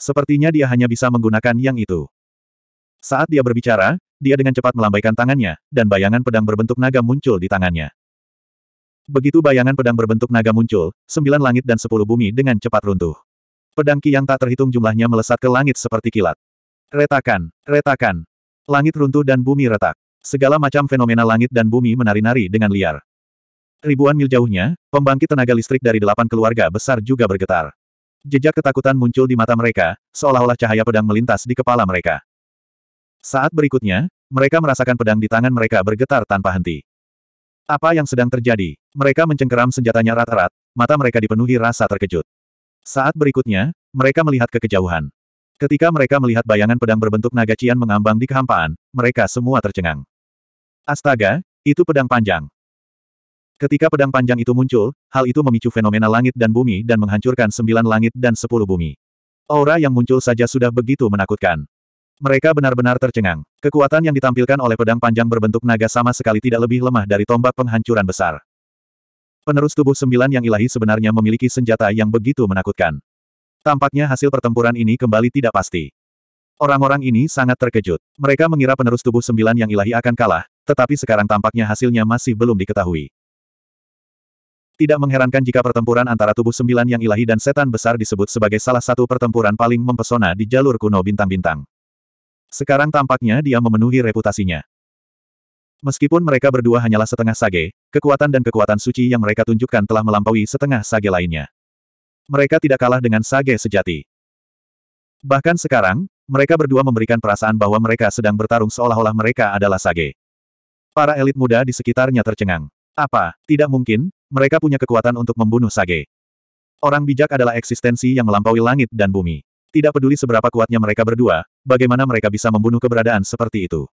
Sepertinya dia hanya bisa menggunakan yang itu. Saat dia berbicara, dia dengan cepat melambaikan tangannya, dan bayangan pedang berbentuk naga muncul di tangannya. Begitu bayangan pedang berbentuk naga muncul, sembilan langit dan sepuluh bumi dengan cepat runtuh. Pedang Ki yang tak terhitung jumlahnya melesat ke langit seperti kilat. Retakan, retakan. Langit runtuh dan bumi retak. Segala macam fenomena langit dan bumi menari-nari dengan liar. Ribuan mil jauhnya, pembangkit tenaga listrik dari delapan keluarga besar juga bergetar. Jejak ketakutan muncul di mata mereka, seolah-olah cahaya pedang melintas di kepala mereka. Saat berikutnya, mereka merasakan pedang di tangan mereka bergetar tanpa henti. Apa yang sedang terjadi? Mereka mencengkeram senjatanya rata rat mata mereka dipenuhi rasa terkejut. Saat berikutnya, mereka melihat ke kejauhan. Ketika mereka melihat bayangan pedang berbentuk naga cian mengambang di kehampaan, mereka semua tercengang. Astaga, itu pedang panjang. Ketika pedang panjang itu muncul, hal itu memicu fenomena langit dan bumi dan menghancurkan sembilan langit dan sepuluh bumi. Aura yang muncul saja sudah begitu menakutkan. Mereka benar-benar tercengang. Kekuatan yang ditampilkan oleh pedang panjang berbentuk naga sama sekali tidak lebih lemah dari tombak penghancuran besar. Penerus tubuh sembilan yang ilahi sebenarnya memiliki senjata yang begitu menakutkan. Tampaknya hasil pertempuran ini kembali tidak pasti. Orang-orang ini sangat terkejut. Mereka mengira penerus tubuh sembilan yang ilahi akan kalah, tetapi sekarang tampaknya hasilnya masih belum diketahui. Tidak mengherankan jika pertempuran antara tubuh sembilan yang ilahi dan setan besar disebut sebagai salah satu pertempuran paling mempesona di jalur kuno bintang-bintang. Sekarang tampaknya dia memenuhi reputasinya. Meskipun mereka berdua hanyalah setengah sage, kekuatan dan kekuatan suci yang mereka tunjukkan telah melampaui setengah sage lainnya. Mereka tidak kalah dengan sage sejati. Bahkan sekarang, mereka berdua memberikan perasaan bahwa mereka sedang bertarung seolah-olah mereka adalah sage. Para elit muda di sekitarnya tercengang. Apa, tidak mungkin, mereka punya kekuatan untuk membunuh Sage. Orang bijak adalah eksistensi yang melampaui langit dan bumi. Tidak peduli seberapa kuatnya mereka berdua, bagaimana mereka bisa membunuh keberadaan seperti itu.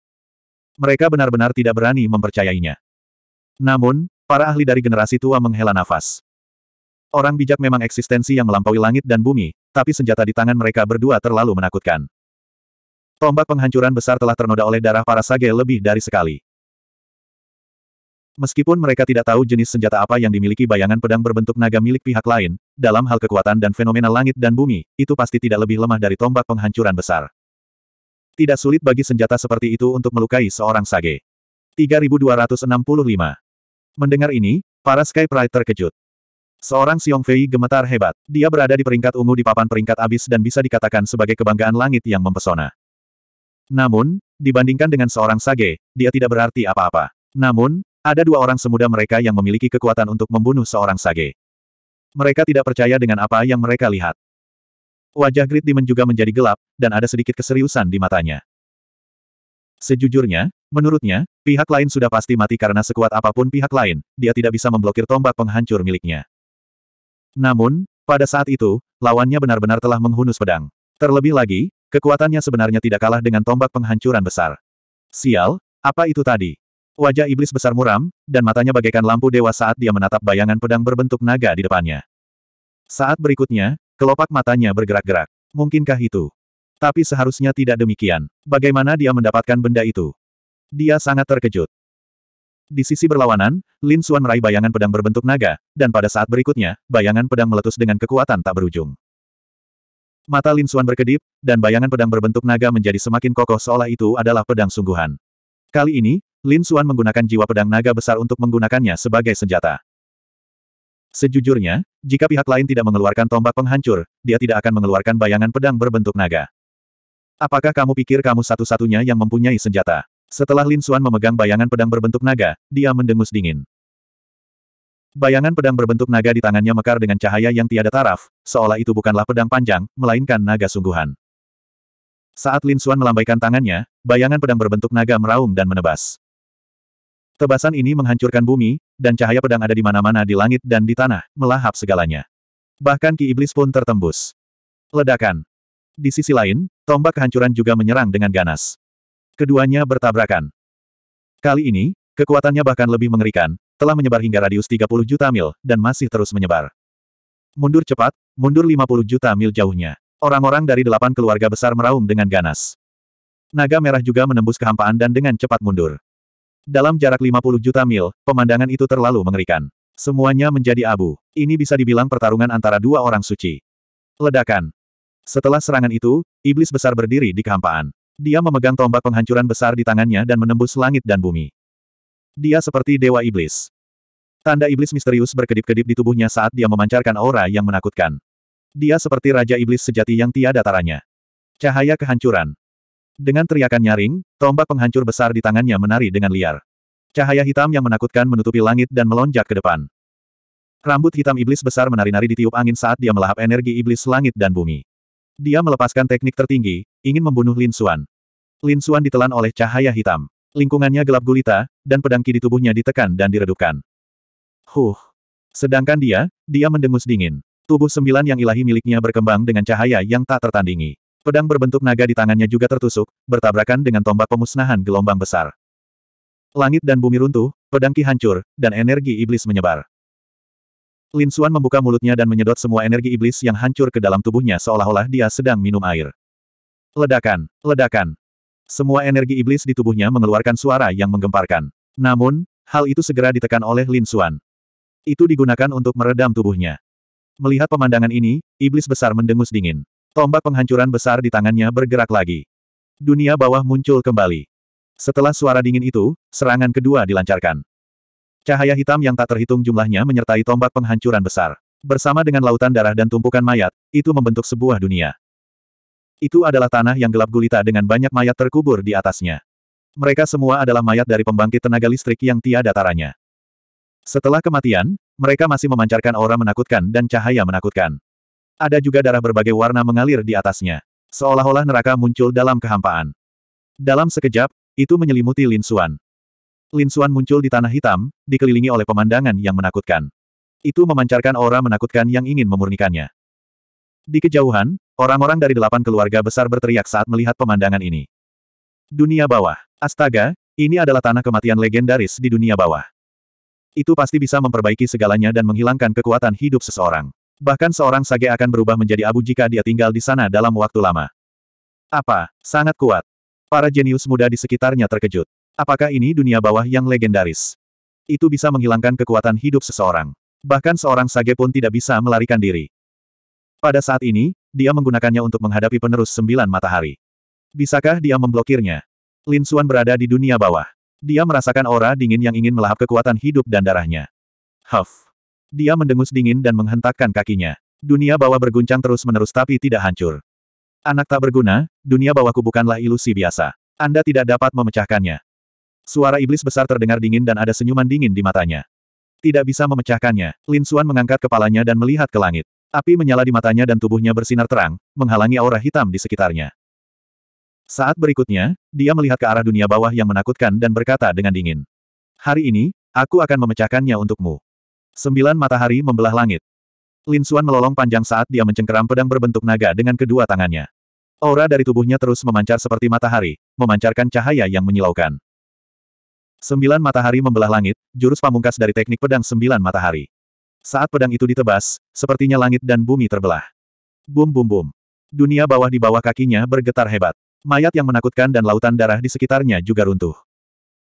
Mereka benar-benar tidak berani mempercayainya. Namun, para ahli dari generasi tua menghela nafas. Orang bijak memang eksistensi yang melampaui langit dan bumi, tapi senjata di tangan mereka berdua terlalu menakutkan. Tombak penghancuran besar telah ternoda oleh darah para sage lebih dari sekali. Meskipun mereka tidak tahu jenis senjata apa yang dimiliki bayangan pedang berbentuk naga milik pihak lain, dalam hal kekuatan dan fenomena langit dan bumi, itu pasti tidak lebih lemah dari tombak penghancuran besar. Tidak sulit bagi senjata seperti itu untuk melukai seorang sage. 3265 Mendengar ini, para Sky Pride terkejut. Seorang Xiong Fei gemetar hebat. Dia berada di peringkat ungu di papan peringkat abis dan bisa dikatakan sebagai kebanggaan langit yang mempesona. Namun, dibandingkan dengan seorang Sage, dia tidak berarti apa-apa. Namun, ada dua orang semuda mereka yang memiliki kekuatan untuk membunuh seorang sage. Mereka tidak percaya dengan apa yang mereka lihat. Wajah Great Demon juga menjadi gelap, dan ada sedikit keseriusan di matanya. Sejujurnya, menurutnya, pihak lain sudah pasti mati karena sekuat apapun pihak lain, dia tidak bisa memblokir tombak penghancur miliknya. Namun, pada saat itu, lawannya benar-benar telah menghunus pedang. Terlebih lagi, kekuatannya sebenarnya tidak kalah dengan tombak penghancuran besar. Sial, apa itu tadi? Wajah iblis besar muram, dan matanya bagaikan lampu dewa saat dia menatap bayangan pedang berbentuk naga di depannya. Saat berikutnya, kelopak matanya bergerak-gerak. Mungkinkah itu? Tapi seharusnya tidak demikian. Bagaimana dia mendapatkan benda itu? Dia sangat terkejut. Di sisi berlawanan, Lin Xuan meraih bayangan pedang berbentuk naga, dan pada saat berikutnya, bayangan pedang meletus dengan kekuatan tak berujung. Mata Lin Xuan berkedip, dan bayangan pedang berbentuk naga menjadi semakin kokoh seolah itu adalah pedang sungguhan. Kali ini, Lin Suan menggunakan jiwa pedang naga besar untuk menggunakannya sebagai senjata. Sejujurnya, jika pihak lain tidak mengeluarkan tombak penghancur, dia tidak akan mengeluarkan bayangan pedang berbentuk naga. Apakah kamu pikir kamu satu-satunya yang mempunyai senjata? Setelah Lin Suan memegang bayangan pedang berbentuk naga, dia mendengus dingin. Bayangan pedang berbentuk naga di tangannya mekar dengan cahaya yang tiada taraf, seolah itu bukanlah pedang panjang, melainkan naga sungguhan. Saat Lin Suan melambaikan tangannya, bayangan pedang berbentuk naga meraung dan menebas. Tebasan ini menghancurkan bumi, dan cahaya pedang ada di mana-mana di langit dan di tanah, melahap segalanya. Bahkan ki iblis pun tertembus. Ledakan. Di sisi lain, tombak kehancuran juga menyerang dengan ganas. Keduanya bertabrakan. Kali ini, kekuatannya bahkan lebih mengerikan, telah menyebar hingga radius 30 juta mil, dan masih terus menyebar. Mundur cepat, mundur 50 juta mil jauhnya. Orang-orang dari delapan keluarga besar meraung dengan ganas. Naga merah juga menembus kehampaan dan dengan cepat mundur. Dalam jarak 50 juta mil, pemandangan itu terlalu mengerikan. Semuanya menjadi abu. Ini bisa dibilang pertarungan antara dua orang suci. Ledakan. Setelah serangan itu, iblis besar berdiri di kehampaan. Dia memegang tombak penghancuran besar di tangannya dan menembus langit dan bumi. Dia seperti dewa iblis. Tanda iblis misterius berkedip-kedip di tubuhnya saat dia memancarkan aura yang menakutkan. Dia seperti raja iblis sejati yang tiada taranya. Cahaya kehancuran. Dengan teriakan nyaring, tombak penghancur besar di tangannya menari dengan liar. Cahaya hitam yang menakutkan menutupi langit dan melonjak ke depan. Rambut hitam iblis besar menari-nari ditiup angin saat dia melahap energi iblis langit dan bumi. Dia melepaskan teknik tertinggi, ingin membunuh Lin Suan. Lin Suan ditelan oleh cahaya hitam. Lingkungannya gelap gulita, dan pedang ki di tubuhnya ditekan dan diredupkan. Huh. Sedangkan dia, dia mendengus dingin. Tubuh sembilan yang ilahi miliknya berkembang dengan cahaya yang tak tertandingi. Pedang berbentuk naga di tangannya juga tertusuk, bertabrakan dengan tombak pemusnahan gelombang besar. Langit dan bumi runtuh, pedang Ki hancur, dan energi iblis menyebar. Lin Xuan membuka mulutnya dan menyedot semua energi iblis yang hancur ke dalam tubuhnya seolah-olah dia sedang minum air. Ledakan, ledakan. Semua energi iblis di tubuhnya mengeluarkan suara yang menggemparkan. Namun, hal itu segera ditekan oleh Lin Xuan. Itu digunakan untuk meredam tubuhnya. Melihat pemandangan ini, iblis besar mendengus dingin. Tombak penghancuran besar di tangannya bergerak lagi. Dunia bawah muncul kembali. Setelah suara dingin itu, serangan kedua dilancarkan. Cahaya hitam yang tak terhitung jumlahnya menyertai tombak penghancuran besar. Bersama dengan lautan darah dan tumpukan mayat, itu membentuk sebuah dunia. Itu adalah tanah yang gelap gulita dengan banyak mayat terkubur di atasnya. Mereka semua adalah mayat dari pembangkit tenaga listrik yang tiada taranya. Setelah kematian, mereka masih memancarkan aura menakutkan dan cahaya menakutkan. Ada juga darah berbagai warna mengalir di atasnya. Seolah-olah neraka muncul dalam kehampaan. Dalam sekejap, itu menyelimuti Lin Suan. Lin Suan muncul di tanah hitam, dikelilingi oleh pemandangan yang menakutkan. Itu memancarkan aura menakutkan yang ingin memurnikannya. Di kejauhan, orang-orang dari delapan keluarga besar berteriak saat melihat pemandangan ini. Dunia bawah. Astaga, ini adalah tanah kematian legendaris di dunia bawah. Itu pasti bisa memperbaiki segalanya dan menghilangkan kekuatan hidup seseorang. Bahkan seorang sage akan berubah menjadi abu jika dia tinggal di sana dalam waktu lama. Apa? Sangat kuat. Para jenius muda di sekitarnya terkejut. Apakah ini dunia bawah yang legendaris? Itu bisa menghilangkan kekuatan hidup seseorang. Bahkan seorang sage pun tidak bisa melarikan diri. Pada saat ini, dia menggunakannya untuk menghadapi penerus sembilan matahari. Bisakah dia memblokirnya? Lin Xuan berada di dunia bawah. Dia merasakan aura dingin yang ingin melahap kekuatan hidup dan darahnya. Huff. Dia mendengus dingin dan menghentakkan kakinya. Dunia bawah berguncang terus-menerus tapi tidak hancur. Anak tak berguna, dunia bawahku bukanlah ilusi biasa. Anda tidak dapat memecahkannya. Suara iblis besar terdengar dingin dan ada senyuman dingin di matanya. Tidak bisa memecahkannya, Lin Suan mengangkat kepalanya dan melihat ke langit. Api menyala di matanya dan tubuhnya bersinar terang, menghalangi aura hitam di sekitarnya. Saat berikutnya, dia melihat ke arah dunia bawah yang menakutkan dan berkata dengan dingin. Hari ini, aku akan memecahkannya untukmu. Sembilan matahari membelah langit. Lin Xuan melolong panjang saat dia mencengkeram pedang berbentuk naga dengan kedua tangannya. Aura dari tubuhnya terus memancar seperti matahari, memancarkan cahaya yang menyilaukan. Sembilan matahari membelah langit, jurus pamungkas dari teknik pedang sembilan matahari. Saat pedang itu ditebas, sepertinya langit dan bumi terbelah. Bum bum bum. Dunia bawah di bawah kakinya bergetar hebat. Mayat yang menakutkan dan lautan darah di sekitarnya juga runtuh.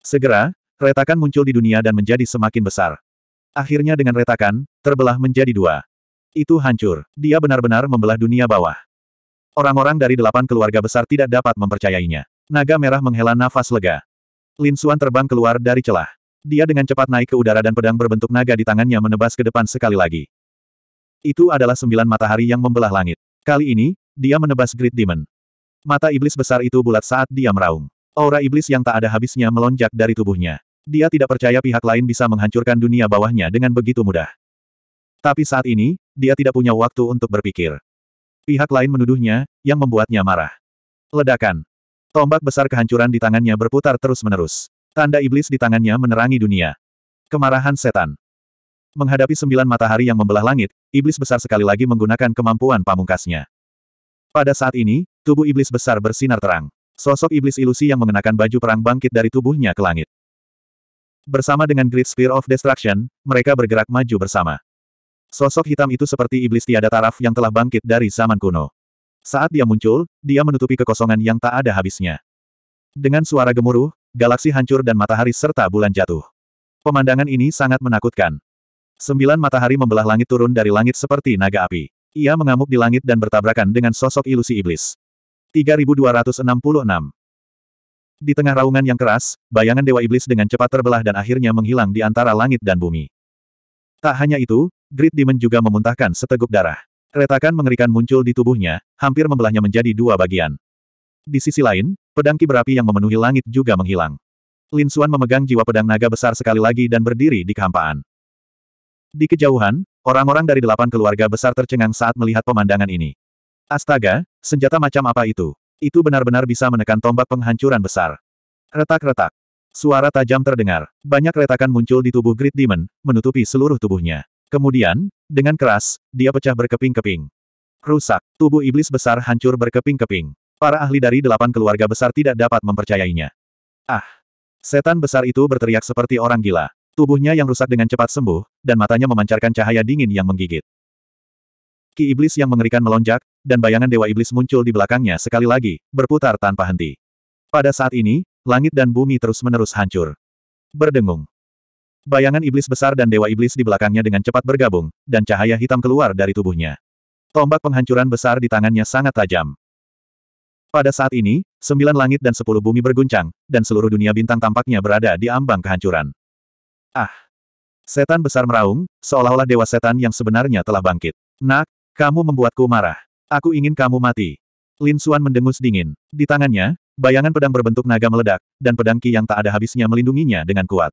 Segera, retakan muncul di dunia dan menjadi semakin besar. Akhirnya dengan retakan, terbelah menjadi dua. Itu hancur. Dia benar-benar membelah dunia bawah. Orang-orang dari delapan keluarga besar tidak dapat mempercayainya. Naga merah menghela nafas lega. Lin Suan terbang keluar dari celah. Dia dengan cepat naik ke udara dan pedang berbentuk naga di tangannya menebas ke depan sekali lagi. Itu adalah sembilan matahari yang membelah langit. Kali ini, dia menebas Great Demon. Mata iblis besar itu bulat saat dia meraung. Aura iblis yang tak ada habisnya melonjak dari tubuhnya. Dia tidak percaya pihak lain bisa menghancurkan dunia bawahnya dengan begitu mudah. Tapi saat ini, dia tidak punya waktu untuk berpikir. Pihak lain menuduhnya, yang membuatnya marah. Ledakan. Tombak besar kehancuran di tangannya berputar terus-menerus. Tanda iblis di tangannya menerangi dunia. Kemarahan setan. Menghadapi sembilan matahari yang membelah langit, iblis besar sekali lagi menggunakan kemampuan pamungkasnya. Pada saat ini, tubuh iblis besar bersinar terang. Sosok iblis ilusi yang mengenakan baju perang bangkit dari tubuhnya ke langit. Bersama dengan Great Spear of Destruction, mereka bergerak maju bersama. Sosok hitam itu seperti iblis tiada taraf yang telah bangkit dari zaman kuno. Saat dia muncul, dia menutupi kekosongan yang tak ada habisnya. Dengan suara gemuruh, galaksi hancur dan matahari serta bulan jatuh. Pemandangan ini sangat menakutkan. Sembilan matahari membelah langit turun dari langit seperti naga api. Ia mengamuk di langit dan bertabrakan dengan sosok ilusi iblis. 3266 di tengah raungan yang keras, bayangan Dewa Iblis dengan cepat terbelah dan akhirnya menghilang di antara langit dan bumi. Tak hanya itu, Great Demon juga memuntahkan seteguk darah. Retakan mengerikan muncul di tubuhnya, hampir membelahnya menjadi dua bagian. Di sisi lain, pedang ki berapi yang memenuhi langit juga menghilang. Lin Suan memegang jiwa pedang naga besar sekali lagi dan berdiri di kehampaan. Di kejauhan, orang-orang dari delapan keluarga besar tercengang saat melihat pemandangan ini. Astaga, senjata macam apa itu? Itu benar-benar bisa menekan tombak penghancuran besar. Retak-retak. Suara tajam terdengar. Banyak retakan muncul di tubuh Great Demon, menutupi seluruh tubuhnya. Kemudian, dengan keras, dia pecah berkeping-keping. Rusak. Tubuh iblis besar hancur berkeping-keping. Para ahli dari delapan keluarga besar tidak dapat mempercayainya. Ah! Setan besar itu berteriak seperti orang gila. Tubuhnya yang rusak dengan cepat sembuh, dan matanya memancarkan cahaya dingin yang menggigit. Ki iblis yang mengerikan melonjak, dan bayangan dewa iblis muncul di belakangnya sekali lagi, berputar tanpa henti. Pada saat ini, langit dan bumi terus-menerus hancur. Berdengung. Bayangan iblis besar dan dewa iblis di belakangnya dengan cepat bergabung, dan cahaya hitam keluar dari tubuhnya. Tombak penghancuran besar di tangannya sangat tajam. Pada saat ini, sembilan langit dan sepuluh bumi berguncang, dan seluruh dunia bintang tampaknya berada di ambang kehancuran. Ah! Setan besar meraung, seolah-olah dewa setan yang sebenarnya telah bangkit. Nak, kamu membuatku marah. Aku ingin kamu mati. Lin Xuan mendengus dingin. Di tangannya, bayangan pedang berbentuk naga meledak, dan pedang Ki yang tak ada habisnya melindunginya dengan kuat.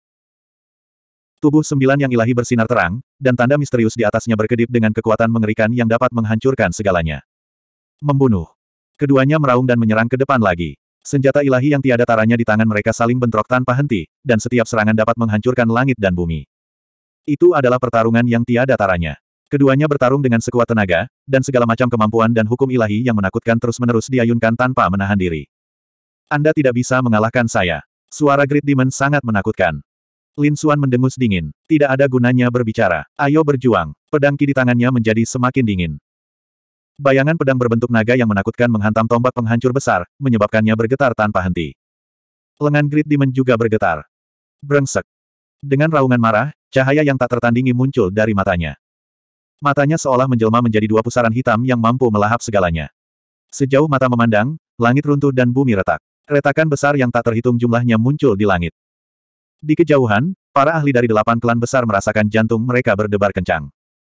Tubuh sembilan yang ilahi bersinar terang, dan tanda misterius di atasnya berkedip dengan kekuatan mengerikan yang dapat menghancurkan segalanya. Membunuh. Keduanya meraung dan menyerang ke depan lagi. Senjata ilahi yang tiada taranya di tangan mereka saling bentrok tanpa henti, dan setiap serangan dapat menghancurkan langit dan bumi. Itu adalah pertarungan yang tiada taranya. Keduanya bertarung dengan sekuat tenaga, dan segala macam kemampuan dan hukum ilahi yang menakutkan terus-menerus diayunkan tanpa menahan diri. Anda tidak bisa mengalahkan saya. Suara Great Demon sangat menakutkan. Lin Suan mendengus dingin. Tidak ada gunanya berbicara. Ayo berjuang. Pedang ki di tangannya menjadi semakin dingin. Bayangan pedang berbentuk naga yang menakutkan menghantam tombak penghancur besar, menyebabkannya bergetar tanpa henti. Lengan Great Demon juga bergetar. Brengsek. Dengan raungan marah, cahaya yang tak tertandingi muncul dari matanya. Matanya seolah menjelma menjadi dua pusaran hitam yang mampu melahap segalanya. Sejauh mata memandang, langit runtuh dan bumi retak. Retakan besar yang tak terhitung jumlahnya muncul di langit. Di kejauhan, para ahli dari delapan klan besar merasakan jantung mereka berdebar kencang.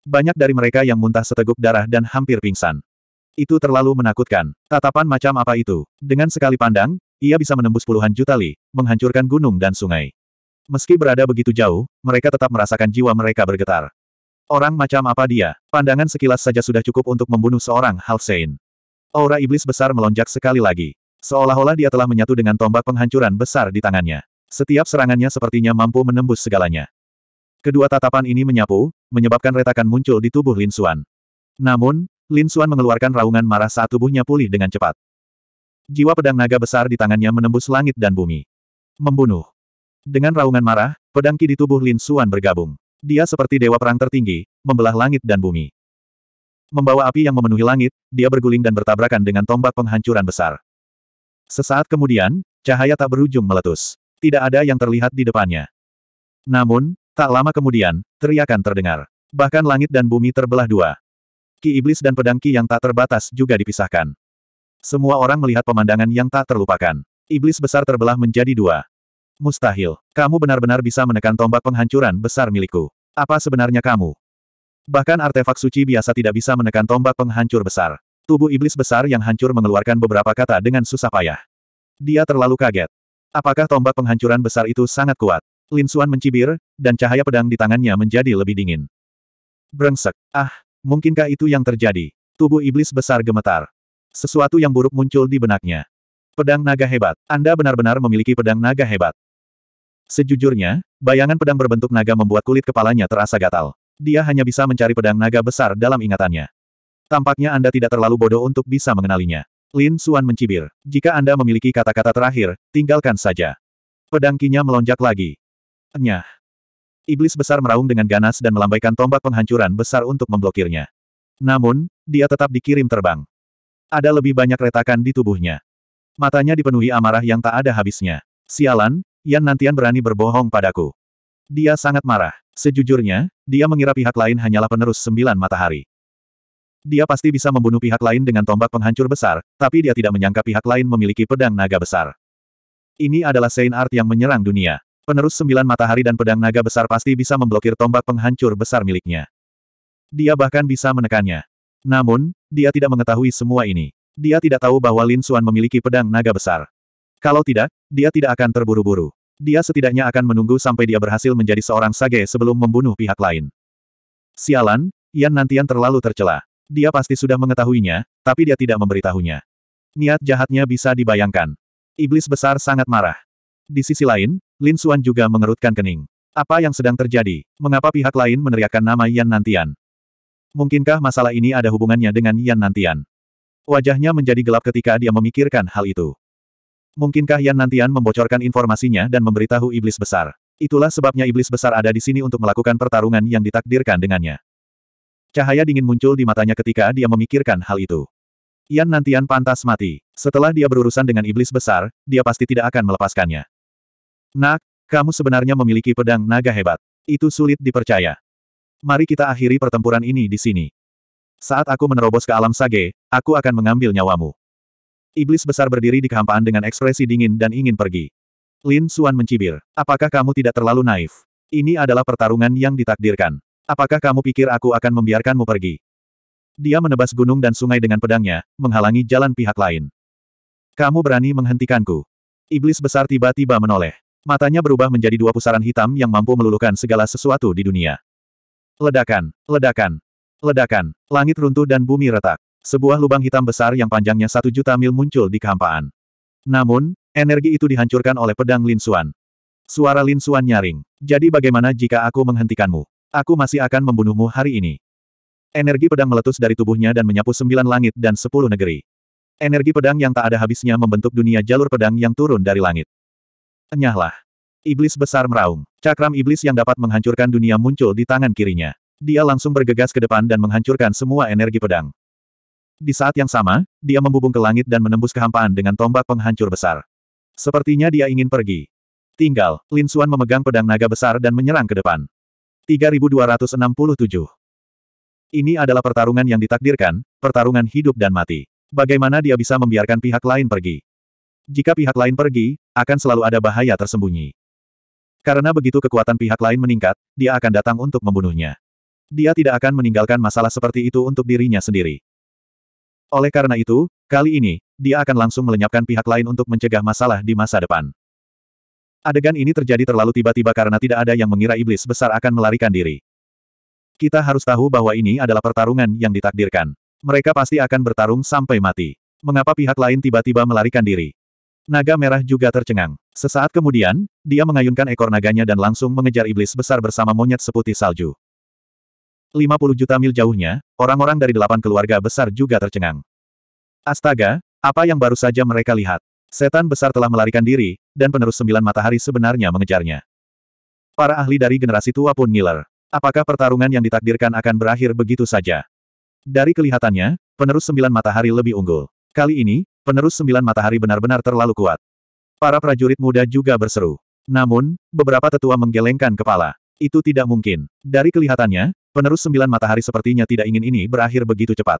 Banyak dari mereka yang muntah seteguk darah dan hampir pingsan. Itu terlalu menakutkan. Tatapan macam apa itu? Dengan sekali pandang, ia bisa menembus puluhan juta li, menghancurkan gunung dan sungai. Meski berada begitu jauh, mereka tetap merasakan jiwa mereka bergetar. Orang macam apa dia? Pandangan sekilas saja sudah cukup untuk membunuh seorang Halsein. Aura iblis besar melonjak sekali lagi. Seolah-olah dia telah menyatu dengan tombak penghancuran besar di tangannya. Setiap serangannya sepertinya mampu menembus segalanya. Kedua tatapan ini menyapu, menyebabkan retakan muncul di tubuh Lin Suan. Namun, Lin Suan mengeluarkan raungan marah saat tubuhnya pulih dengan cepat. Jiwa pedang naga besar di tangannya menembus langit dan bumi. Membunuh. Dengan raungan marah, pedang ki di tubuh Lin Suan bergabung. Dia seperti dewa perang tertinggi, membelah langit dan bumi. Membawa api yang memenuhi langit, dia berguling dan bertabrakan dengan tombak penghancuran besar. Sesaat kemudian, cahaya tak berujung meletus. Tidak ada yang terlihat di depannya. Namun, tak lama kemudian, teriakan terdengar. Bahkan langit dan bumi terbelah dua. Ki iblis dan pedang ki yang tak terbatas juga dipisahkan. Semua orang melihat pemandangan yang tak terlupakan. Iblis besar terbelah menjadi dua. Mustahil. Kamu benar-benar bisa menekan tombak penghancuran besar milikku. Apa sebenarnya kamu? Bahkan artefak suci biasa tidak bisa menekan tombak penghancur besar. Tubuh iblis besar yang hancur mengeluarkan beberapa kata dengan susah payah. Dia terlalu kaget. Apakah tombak penghancuran besar itu sangat kuat? Lin Suan mencibir, dan cahaya pedang di tangannya menjadi lebih dingin. Brengsek. Ah, mungkinkah itu yang terjadi? Tubuh iblis besar gemetar. Sesuatu yang buruk muncul di benaknya. Pedang naga hebat. Anda benar-benar memiliki pedang naga hebat. Sejujurnya, bayangan pedang berbentuk naga membuat kulit kepalanya terasa gatal. Dia hanya bisa mencari pedang naga besar dalam ingatannya. Tampaknya Anda tidak terlalu bodoh untuk bisa mengenalinya. Lin Suan mencibir. Jika Anda memiliki kata-kata terakhir, tinggalkan saja. Pedang kinya melonjak lagi. Nyah. Iblis besar meraung dengan ganas dan melambaikan tombak penghancuran besar untuk memblokirnya. Namun, dia tetap dikirim terbang. Ada lebih banyak retakan di tubuhnya. Matanya dipenuhi amarah yang tak ada habisnya. Sialan, Yan Nantian berani berbohong padaku. Dia sangat marah. Sejujurnya, dia mengira pihak lain hanyalah penerus sembilan matahari. Dia pasti bisa membunuh pihak lain dengan tombak penghancur besar, tapi dia tidak menyangka pihak lain memiliki pedang naga besar. Ini adalah Saint Art yang menyerang dunia. Penerus sembilan matahari dan pedang naga besar pasti bisa memblokir tombak penghancur besar miliknya. Dia bahkan bisa menekannya. Namun, dia tidak mengetahui semua ini. Dia tidak tahu bahwa Lin Suan memiliki pedang naga besar. Kalau tidak, dia tidak akan terburu-buru. Dia setidaknya akan menunggu sampai dia berhasil menjadi seorang sage sebelum membunuh pihak lain. Sialan, Yan Nantian terlalu tercela. Dia pasti sudah mengetahuinya, tapi dia tidak memberitahunya. Niat jahatnya bisa dibayangkan. Iblis besar sangat marah. Di sisi lain, Lin Suan juga mengerutkan kening. Apa yang sedang terjadi? Mengapa pihak lain meneriakkan nama Yan Nantian? Mungkinkah masalah ini ada hubungannya dengan Yan Nantian? Wajahnya menjadi gelap ketika dia memikirkan hal itu. Mungkinkah Yan Nantian membocorkan informasinya dan memberitahu iblis besar? Itulah sebabnya iblis besar ada di sini untuk melakukan pertarungan yang ditakdirkan dengannya. Cahaya dingin muncul di matanya ketika dia memikirkan hal itu. Yan Nantian pantas mati. Setelah dia berurusan dengan iblis besar, dia pasti tidak akan melepaskannya. Nak, kamu sebenarnya memiliki pedang naga hebat. Itu sulit dipercaya. Mari kita akhiri pertempuran ini di sini. Saat aku menerobos ke alam sage, aku akan mengambil nyawamu. Iblis besar berdiri di kehampaan dengan ekspresi dingin dan ingin pergi. Lin Suan mencibir. Apakah kamu tidak terlalu naif? Ini adalah pertarungan yang ditakdirkan. Apakah kamu pikir aku akan membiarkanmu pergi? Dia menebas gunung dan sungai dengan pedangnya, menghalangi jalan pihak lain. Kamu berani menghentikanku. Iblis besar tiba-tiba menoleh. Matanya berubah menjadi dua pusaran hitam yang mampu meluluhkan segala sesuatu di dunia. Ledakan, ledakan, ledakan. Langit runtuh dan bumi retak. Sebuah lubang hitam besar yang panjangnya satu juta mil muncul di kehampaan. Namun, energi itu dihancurkan oleh pedang Lin Xuan. Suara Lin Xuan nyaring. Jadi bagaimana jika aku menghentikanmu? Aku masih akan membunuhmu hari ini. Energi pedang meletus dari tubuhnya dan menyapu sembilan langit dan sepuluh negeri. Energi pedang yang tak ada habisnya membentuk dunia jalur pedang yang turun dari langit. Enyahlah. Iblis besar meraung. Cakram iblis yang dapat menghancurkan dunia muncul di tangan kirinya. Dia langsung bergegas ke depan dan menghancurkan semua energi pedang. Di saat yang sama, dia membubung ke langit dan menembus kehampaan dengan tombak penghancur besar. Sepertinya dia ingin pergi. Tinggal, Lin Suan memegang pedang naga besar dan menyerang ke depan. 3267 Ini adalah pertarungan yang ditakdirkan, pertarungan hidup dan mati. Bagaimana dia bisa membiarkan pihak lain pergi? Jika pihak lain pergi, akan selalu ada bahaya tersembunyi. Karena begitu kekuatan pihak lain meningkat, dia akan datang untuk membunuhnya. Dia tidak akan meninggalkan masalah seperti itu untuk dirinya sendiri. Oleh karena itu, kali ini, dia akan langsung melenyapkan pihak lain untuk mencegah masalah di masa depan. Adegan ini terjadi terlalu tiba-tiba karena tidak ada yang mengira iblis besar akan melarikan diri. Kita harus tahu bahwa ini adalah pertarungan yang ditakdirkan. Mereka pasti akan bertarung sampai mati. Mengapa pihak lain tiba-tiba melarikan diri? Naga merah juga tercengang. Sesaat kemudian, dia mengayunkan ekor naganya dan langsung mengejar iblis besar bersama monyet seputih salju. 50 juta mil jauhnya, orang-orang dari delapan keluarga besar juga tercengang. Astaga, apa yang baru saja mereka lihat? Setan besar telah melarikan diri, dan penerus sembilan matahari sebenarnya mengejarnya. Para ahli dari generasi tua pun ngiler. Apakah pertarungan yang ditakdirkan akan berakhir begitu saja? Dari kelihatannya, penerus sembilan matahari lebih unggul. Kali ini, penerus sembilan matahari benar-benar terlalu kuat. Para prajurit muda juga berseru. Namun, beberapa tetua menggelengkan kepala. Itu tidak mungkin. Dari kelihatannya, penerus sembilan matahari sepertinya tidak ingin ini berakhir begitu cepat.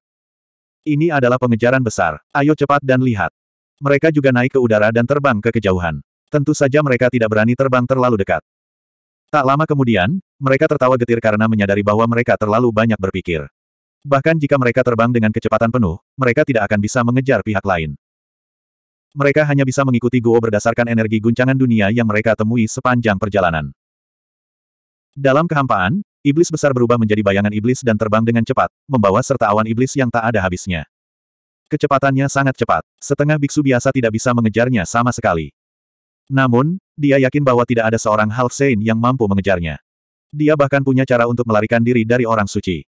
Ini adalah pengejaran besar. Ayo cepat dan lihat. Mereka juga naik ke udara dan terbang ke kejauhan. Tentu saja mereka tidak berani terbang terlalu dekat. Tak lama kemudian, mereka tertawa getir karena menyadari bahwa mereka terlalu banyak berpikir. Bahkan jika mereka terbang dengan kecepatan penuh, mereka tidak akan bisa mengejar pihak lain. Mereka hanya bisa mengikuti Guo berdasarkan energi guncangan dunia yang mereka temui sepanjang perjalanan. Dalam kehampaan, iblis besar berubah menjadi bayangan iblis dan terbang dengan cepat, membawa serta awan iblis yang tak ada habisnya. Kecepatannya sangat cepat, setengah biksu biasa tidak bisa mengejarnya sama sekali. Namun, dia yakin bahwa tidak ada seorang Half Saint yang mampu mengejarnya. Dia bahkan punya cara untuk melarikan diri dari orang suci.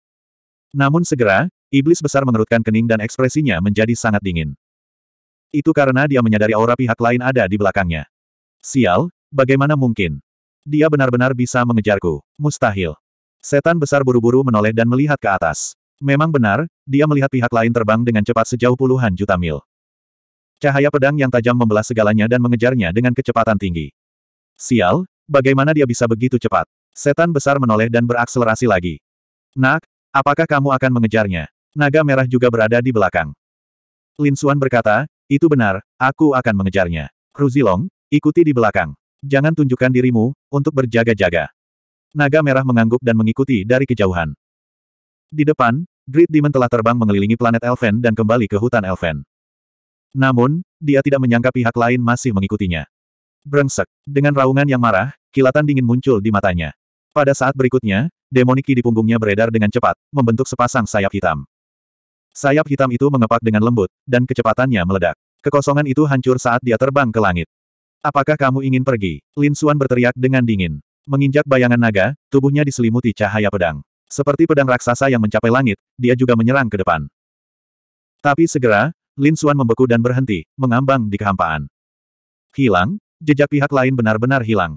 Namun segera, iblis besar mengerutkan kening dan ekspresinya menjadi sangat dingin. Itu karena dia menyadari aura pihak lain ada di belakangnya. Sial, bagaimana mungkin? Dia benar-benar bisa mengejarku. Mustahil. Setan besar buru-buru menoleh dan melihat ke atas. Memang benar, dia melihat pihak lain terbang dengan cepat sejauh puluhan juta mil. Cahaya pedang yang tajam membelah segalanya dan mengejarnya dengan kecepatan tinggi. Sial, bagaimana dia bisa begitu cepat? Setan besar menoleh dan berakselerasi lagi. Nak, apakah kamu akan mengejarnya? Naga merah juga berada di belakang. Lin Suan berkata, itu benar, aku akan mengejarnya. Ruzilong, ikuti di belakang. Jangan tunjukkan dirimu, untuk berjaga-jaga. Naga merah mengangguk dan mengikuti dari kejauhan. Di depan, Great Demon telah terbang mengelilingi planet Elven dan kembali ke hutan Elven. Namun, dia tidak menyangka pihak lain masih mengikutinya. Brengsek. Dengan raungan yang marah, kilatan dingin muncul di matanya. Pada saat berikutnya, demoniki di punggungnya beredar dengan cepat, membentuk sepasang sayap hitam. Sayap hitam itu mengepak dengan lembut, dan kecepatannya meledak. Kekosongan itu hancur saat dia terbang ke langit. Apakah kamu ingin pergi? Lin Xuan berteriak dengan dingin. Menginjak bayangan naga, tubuhnya diselimuti cahaya pedang. Seperti pedang raksasa yang mencapai langit, dia juga menyerang ke depan. Tapi segera, Lin Xuan membeku dan berhenti, mengambang di kehampaan. Hilang? Jejak pihak lain benar-benar hilang.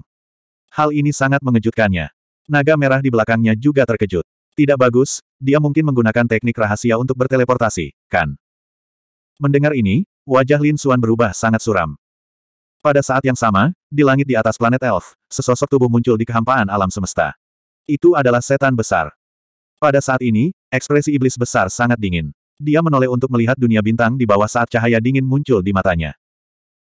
Hal ini sangat mengejutkannya. Naga merah di belakangnya juga terkejut. Tidak bagus, dia mungkin menggunakan teknik rahasia untuk berteleportasi, kan? Mendengar ini, wajah Lin Xuan berubah sangat suram. Pada saat yang sama, di langit di atas planet Elf, sesosok tubuh muncul di kehampaan alam semesta. Itu adalah setan besar. Pada saat ini, ekspresi iblis besar sangat dingin. Dia menoleh untuk melihat dunia bintang di bawah saat cahaya dingin muncul di matanya.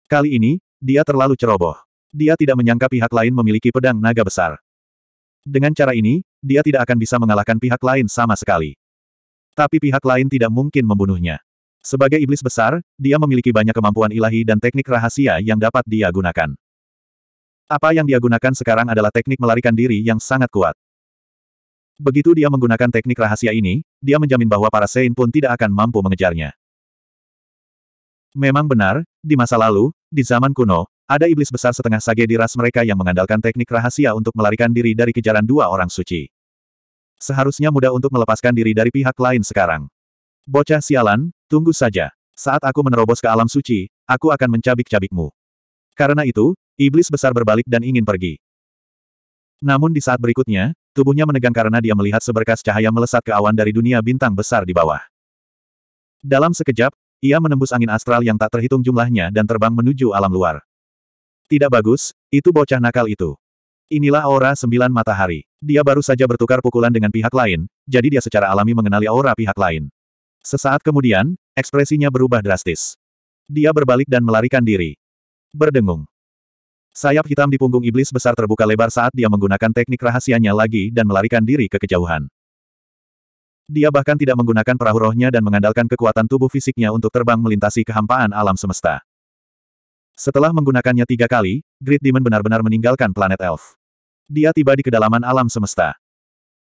Kali ini, dia terlalu ceroboh. Dia tidak menyangka pihak lain memiliki pedang naga besar. Dengan cara ini, dia tidak akan bisa mengalahkan pihak lain sama sekali. Tapi pihak lain tidak mungkin membunuhnya. Sebagai iblis besar, dia memiliki banyak kemampuan ilahi dan teknik rahasia yang dapat dia gunakan. Apa yang dia gunakan sekarang adalah teknik melarikan diri yang sangat kuat. Begitu dia menggunakan teknik rahasia ini, dia menjamin bahwa para Sein pun tidak akan mampu mengejarnya. Memang benar, di masa lalu, di zaman kuno, ada iblis besar setengah sage di ras mereka yang mengandalkan teknik rahasia untuk melarikan diri dari kejaran dua orang suci. Seharusnya mudah untuk melepaskan diri dari pihak lain sekarang. Bocah sialan, tunggu saja. Saat aku menerobos ke alam suci, aku akan mencabik-cabikmu. Karena itu, iblis besar berbalik dan ingin pergi. Namun di saat berikutnya, tubuhnya menegang karena dia melihat seberkas cahaya melesat ke awan dari dunia bintang besar di bawah. Dalam sekejap, ia menembus angin astral yang tak terhitung jumlahnya dan terbang menuju alam luar. Tidak bagus, itu bocah nakal itu. Inilah aura sembilan matahari. Dia baru saja bertukar pukulan dengan pihak lain, jadi dia secara alami mengenali aura pihak lain. Sesaat kemudian, ekspresinya berubah drastis. Dia berbalik dan melarikan diri. Berdengung. Sayap hitam di punggung iblis besar terbuka lebar saat dia menggunakan teknik rahasianya lagi dan melarikan diri ke kejauhan. Dia bahkan tidak menggunakan perahu rohnya dan mengandalkan kekuatan tubuh fisiknya untuk terbang melintasi kehampaan alam semesta. Setelah menggunakannya tiga kali, Great Demon benar-benar meninggalkan planet Elf. Dia tiba di kedalaman alam semesta.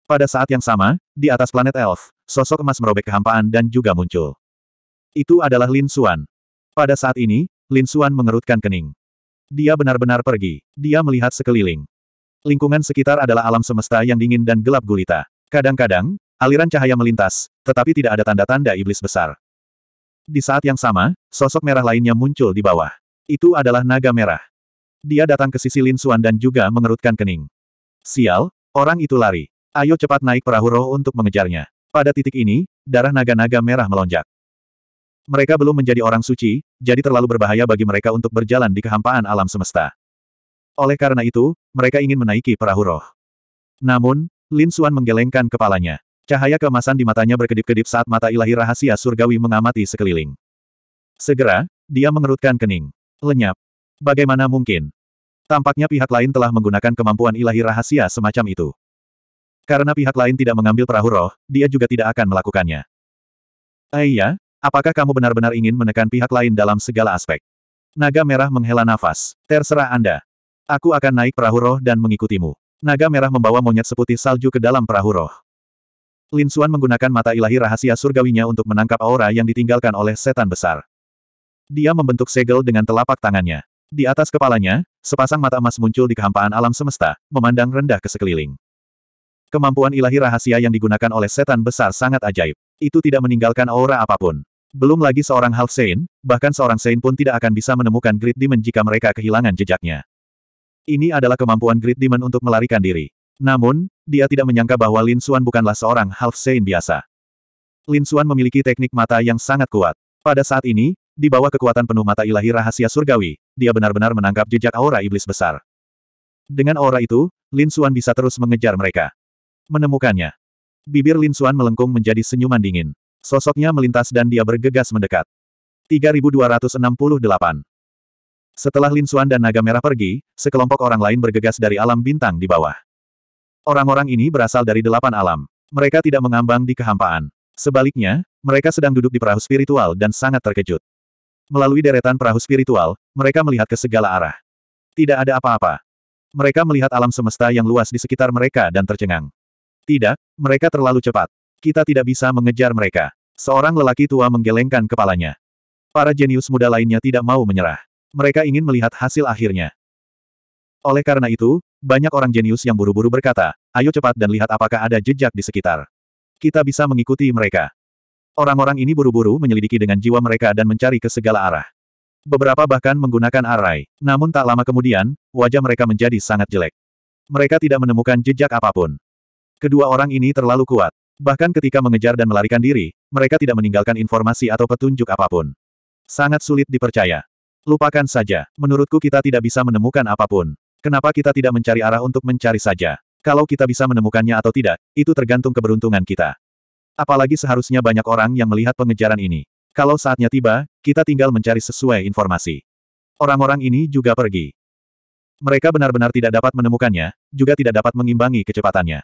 Pada saat yang sama, di atas planet Elf, sosok emas merobek kehampaan dan juga muncul. Itu adalah Lin Xuan. Pada saat ini, Lin Xuan mengerutkan kening. Dia benar-benar pergi. Dia melihat sekeliling. Lingkungan sekitar adalah alam semesta yang dingin dan gelap gulita. Kadang-kadang, aliran cahaya melintas, tetapi tidak ada tanda-tanda iblis besar. Di saat yang sama, sosok merah lainnya muncul di bawah. Itu adalah naga merah. Dia datang ke sisi Lin Xuan dan juga mengerutkan kening. Sial, orang itu lari. Ayo cepat naik perahu roh untuk mengejarnya. Pada titik ini, darah naga-naga merah melonjak. Mereka belum menjadi orang suci, jadi terlalu berbahaya bagi mereka untuk berjalan di kehampaan alam semesta. Oleh karena itu, mereka ingin menaiki perahu roh. Namun, Lin Suan menggelengkan kepalanya. Cahaya keemasan di matanya berkedip-kedip saat mata ilahi rahasia surgawi mengamati sekeliling. Segera, dia mengerutkan kening. Lenyap. Bagaimana mungkin? Tampaknya pihak lain telah menggunakan kemampuan ilahi rahasia semacam itu. Karena pihak lain tidak mengambil perahu roh, dia juga tidak akan melakukannya. Aiyah, eh, apakah kamu benar-benar ingin menekan pihak lain dalam segala aspek? Naga merah menghela nafas. Terserah Anda. Aku akan naik perahu roh dan mengikutimu. Naga merah membawa monyet seputih salju ke dalam perahu roh. Lin Xuan menggunakan mata ilahi rahasia surgawinya untuk menangkap aura yang ditinggalkan oleh setan besar. Dia membentuk segel dengan telapak tangannya. Di atas kepalanya, sepasang mata emas muncul di kehampaan alam semesta, memandang rendah ke sekeliling. Kemampuan ilahi rahasia yang digunakan oleh setan besar sangat ajaib. Itu tidak meninggalkan aura apapun. Belum lagi seorang half saint, bahkan seorang saint pun tidak akan bisa menemukan Great Demon jika mereka kehilangan jejaknya. Ini adalah kemampuan Great Demon untuk melarikan diri. Namun, dia tidak menyangka bahwa Lin Xuan bukanlah seorang half saint biasa. Lin Xuan memiliki teknik mata yang sangat kuat. Pada saat ini, di bawah kekuatan penuh mata ilahi rahasia surgawi, dia benar-benar menangkap jejak aura iblis besar. Dengan aura itu, Lin Xuan bisa terus mengejar mereka menemukannya. Bibir Lin Xuan melengkung menjadi senyuman dingin. Sosoknya melintas dan dia bergegas mendekat. 3268 Setelah Lin Xuan dan Naga Merah pergi, sekelompok orang lain bergegas dari alam bintang di bawah. Orang-orang ini berasal dari delapan alam. Mereka tidak mengambang di kehampaan. Sebaliknya, mereka sedang duduk di perahu spiritual dan sangat terkejut. Melalui deretan perahu spiritual, mereka melihat ke segala arah. Tidak ada apa-apa. Mereka melihat alam semesta yang luas di sekitar mereka dan tercengang. Tidak, mereka terlalu cepat. Kita tidak bisa mengejar mereka. Seorang lelaki tua menggelengkan kepalanya. Para jenius muda lainnya tidak mau menyerah. Mereka ingin melihat hasil akhirnya. Oleh karena itu, banyak orang jenius yang buru-buru berkata, ayo cepat dan lihat apakah ada jejak di sekitar. Kita bisa mengikuti mereka. Orang-orang ini buru-buru menyelidiki dengan jiwa mereka dan mencari ke segala arah. Beberapa bahkan menggunakan arai. Namun tak lama kemudian, wajah mereka menjadi sangat jelek. Mereka tidak menemukan jejak apapun. Kedua orang ini terlalu kuat. Bahkan ketika mengejar dan melarikan diri, mereka tidak meninggalkan informasi atau petunjuk apapun. Sangat sulit dipercaya. Lupakan saja, menurutku kita tidak bisa menemukan apapun. Kenapa kita tidak mencari arah untuk mencari saja? Kalau kita bisa menemukannya atau tidak, itu tergantung keberuntungan kita. Apalagi seharusnya banyak orang yang melihat pengejaran ini. Kalau saatnya tiba, kita tinggal mencari sesuai informasi. Orang-orang ini juga pergi. Mereka benar-benar tidak dapat menemukannya, juga tidak dapat mengimbangi kecepatannya.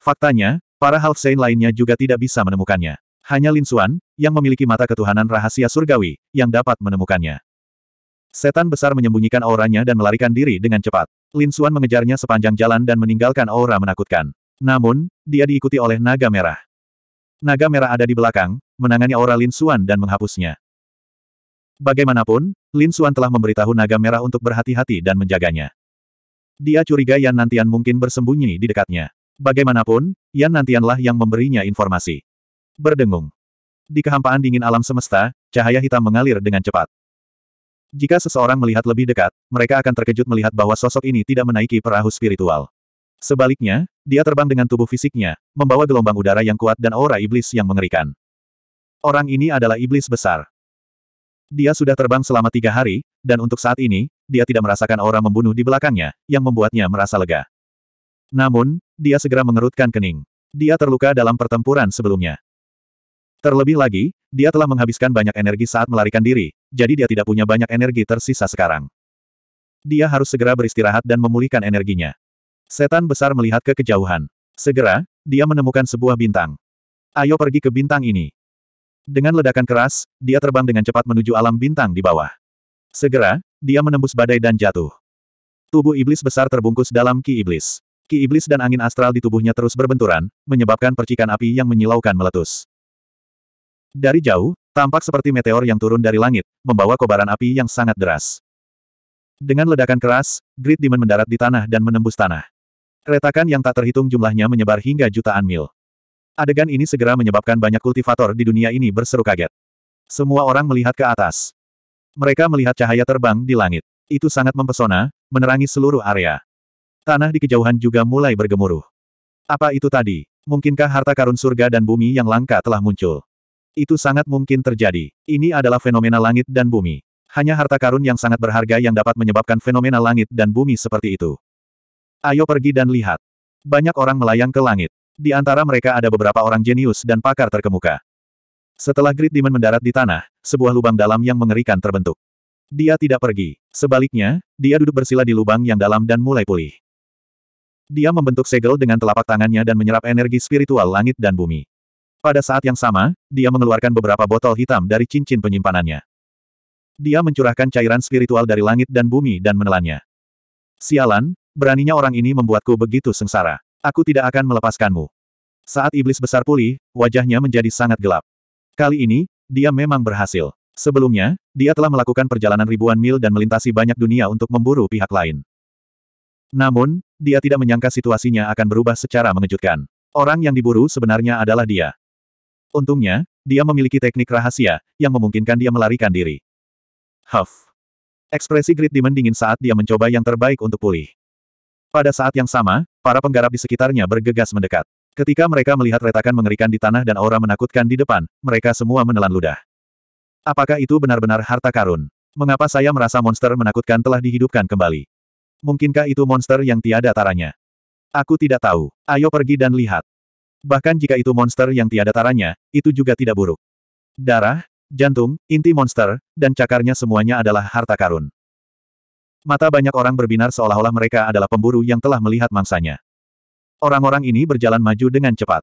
Faktanya, para Half lainnya juga tidak bisa menemukannya. Hanya Lin Xuan, yang memiliki mata ketuhanan rahasia surgawi, yang dapat menemukannya. Setan besar menyembunyikan auranya dan melarikan diri dengan cepat. Lin Xuan mengejarnya sepanjang jalan dan meninggalkan aura menakutkan. Namun, dia diikuti oleh naga merah. Naga merah ada di belakang, menangani aura Lin Xuan dan menghapusnya. Bagaimanapun, Lin Xuan telah memberitahu naga merah untuk berhati-hati dan menjaganya. Dia curiga Yan Nantian mungkin bersembunyi di dekatnya. Bagaimanapun, Yan Nantianlah yang memberinya informasi. Berdengung. Di kehampaan dingin alam semesta, cahaya hitam mengalir dengan cepat. Jika seseorang melihat lebih dekat, mereka akan terkejut melihat bahwa sosok ini tidak menaiki perahu spiritual. Sebaliknya, dia terbang dengan tubuh fisiknya, membawa gelombang udara yang kuat dan aura iblis yang mengerikan. Orang ini adalah iblis besar. Dia sudah terbang selama tiga hari, dan untuk saat ini, dia tidak merasakan aura membunuh di belakangnya, yang membuatnya merasa lega. Namun, dia segera mengerutkan kening. Dia terluka dalam pertempuran sebelumnya. Terlebih lagi, dia telah menghabiskan banyak energi saat melarikan diri, jadi dia tidak punya banyak energi tersisa sekarang. Dia harus segera beristirahat dan memulihkan energinya. Setan besar melihat ke kejauhan. Segera, dia menemukan sebuah bintang. Ayo pergi ke bintang ini. Dengan ledakan keras, dia terbang dengan cepat menuju alam bintang di bawah. Segera, dia menembus badai dan jatuh. Tubuh iblis besar terbungkus dalam ki iblis. Ki iblis dan angin astral di tubuhnya terus berbenturan, menyebabkan percikan api yang menyilaukan meletus. Dari jauh, tampak seperti meteor yang turun dari langit, membawa kobaran api yang sangat deras. Dengan ledakan keras, Great Demon mendarat di tanah dan menembus tanah. Retakan yang tak terhitung jumlahnya menyebar hingga jutaan mil. Adegan ini segera menyebabkan banyak kultivator di dunia ini berseru kaget. Semua orang melihat ke atas. Mereka melihat cahaya terbang di langit. Itu sangat mempesona, menerangi seluruh area. Tanah di kejauhan juga mulai bergemuruh. Apa itu tadi? Mungkinkah harta karun surga dan bumi yang langka telah muncul? Itu sangat mungkin terjadi. Ini adalah fenomena langit dan bumi. Hanya harta karun yang sangat berharga yang dapat menyebabkan fenomena langit dan bumi seperti itu. Ayo pergi dan lihat. Banyak orang melayang ke langit. Di antara mereka ada beberapa orang jenius dan pakar terkemuka. Setelah Great Demon mendarat di tanah, sebuah lubang dalam yang mengerikan terbentuk. Dia tidak pergi. Sebaliknya, dia duduk bersila di lubang yang dalam dan mulai pulih. Dia membentuk segel dengan telapak tangannya dan menyerap energi spiritual langit dan bumi. Pada saat yang sama, dia mengeluarkan beberapa botol hitam dari cincin penyimpanannya. Dia mencurahkan cairan spiritual dari langit dan bumi dan menelannya. Sialan, beraninya orang ini membuatku begitu sengsara. Aku tidak akan melepaskanmu. Saat iblis besar pulih, wajahnya menjadi sangat gelap. Kali ini, dia memang berhasil. Sebelumnya, dia telah melakukan perjalanan ribuan mil dan melintasi banyak dunia untuk memburu pihak lain. Namun, dia tidak menyangka situasinya akan berubah secara mengejutkan. Orang yang diburu sebenarnya adalah dia. Untungnya, dia memiliki teknik rahasia, yang memungkinkan dia melarikan diri. Huff. Ekspresi Great Demon dingin saat dia mencoba yang terbaik untuk pulih. Pada saat yang sama, para penggarap di sekitarnya bergegas mendekat. Ketika mereka melihat retakan mengerikan di tanah dan aura menakutkan di depan, mereka semua menelan ludah. Apakah itu benar-benar harta karun? Mengapa saya merasa monster menakutkan telah dihidupkan kembali? Mungkinkah itu monster yang tiada taranya? Aku tidak tahu. Ayo pergi dan lihat. Bahkan jika itu monster yang tiada taranya, itu juga tidak buruk. Darah, jantung, inti monster, dan cakarnya semuanya adalah harta karun. Mata banyak orang berbinar seolah-olah mereka adalah pemburu yang telah melihat mangsanya. Orang-orang ini berjalan maju dengan cepat.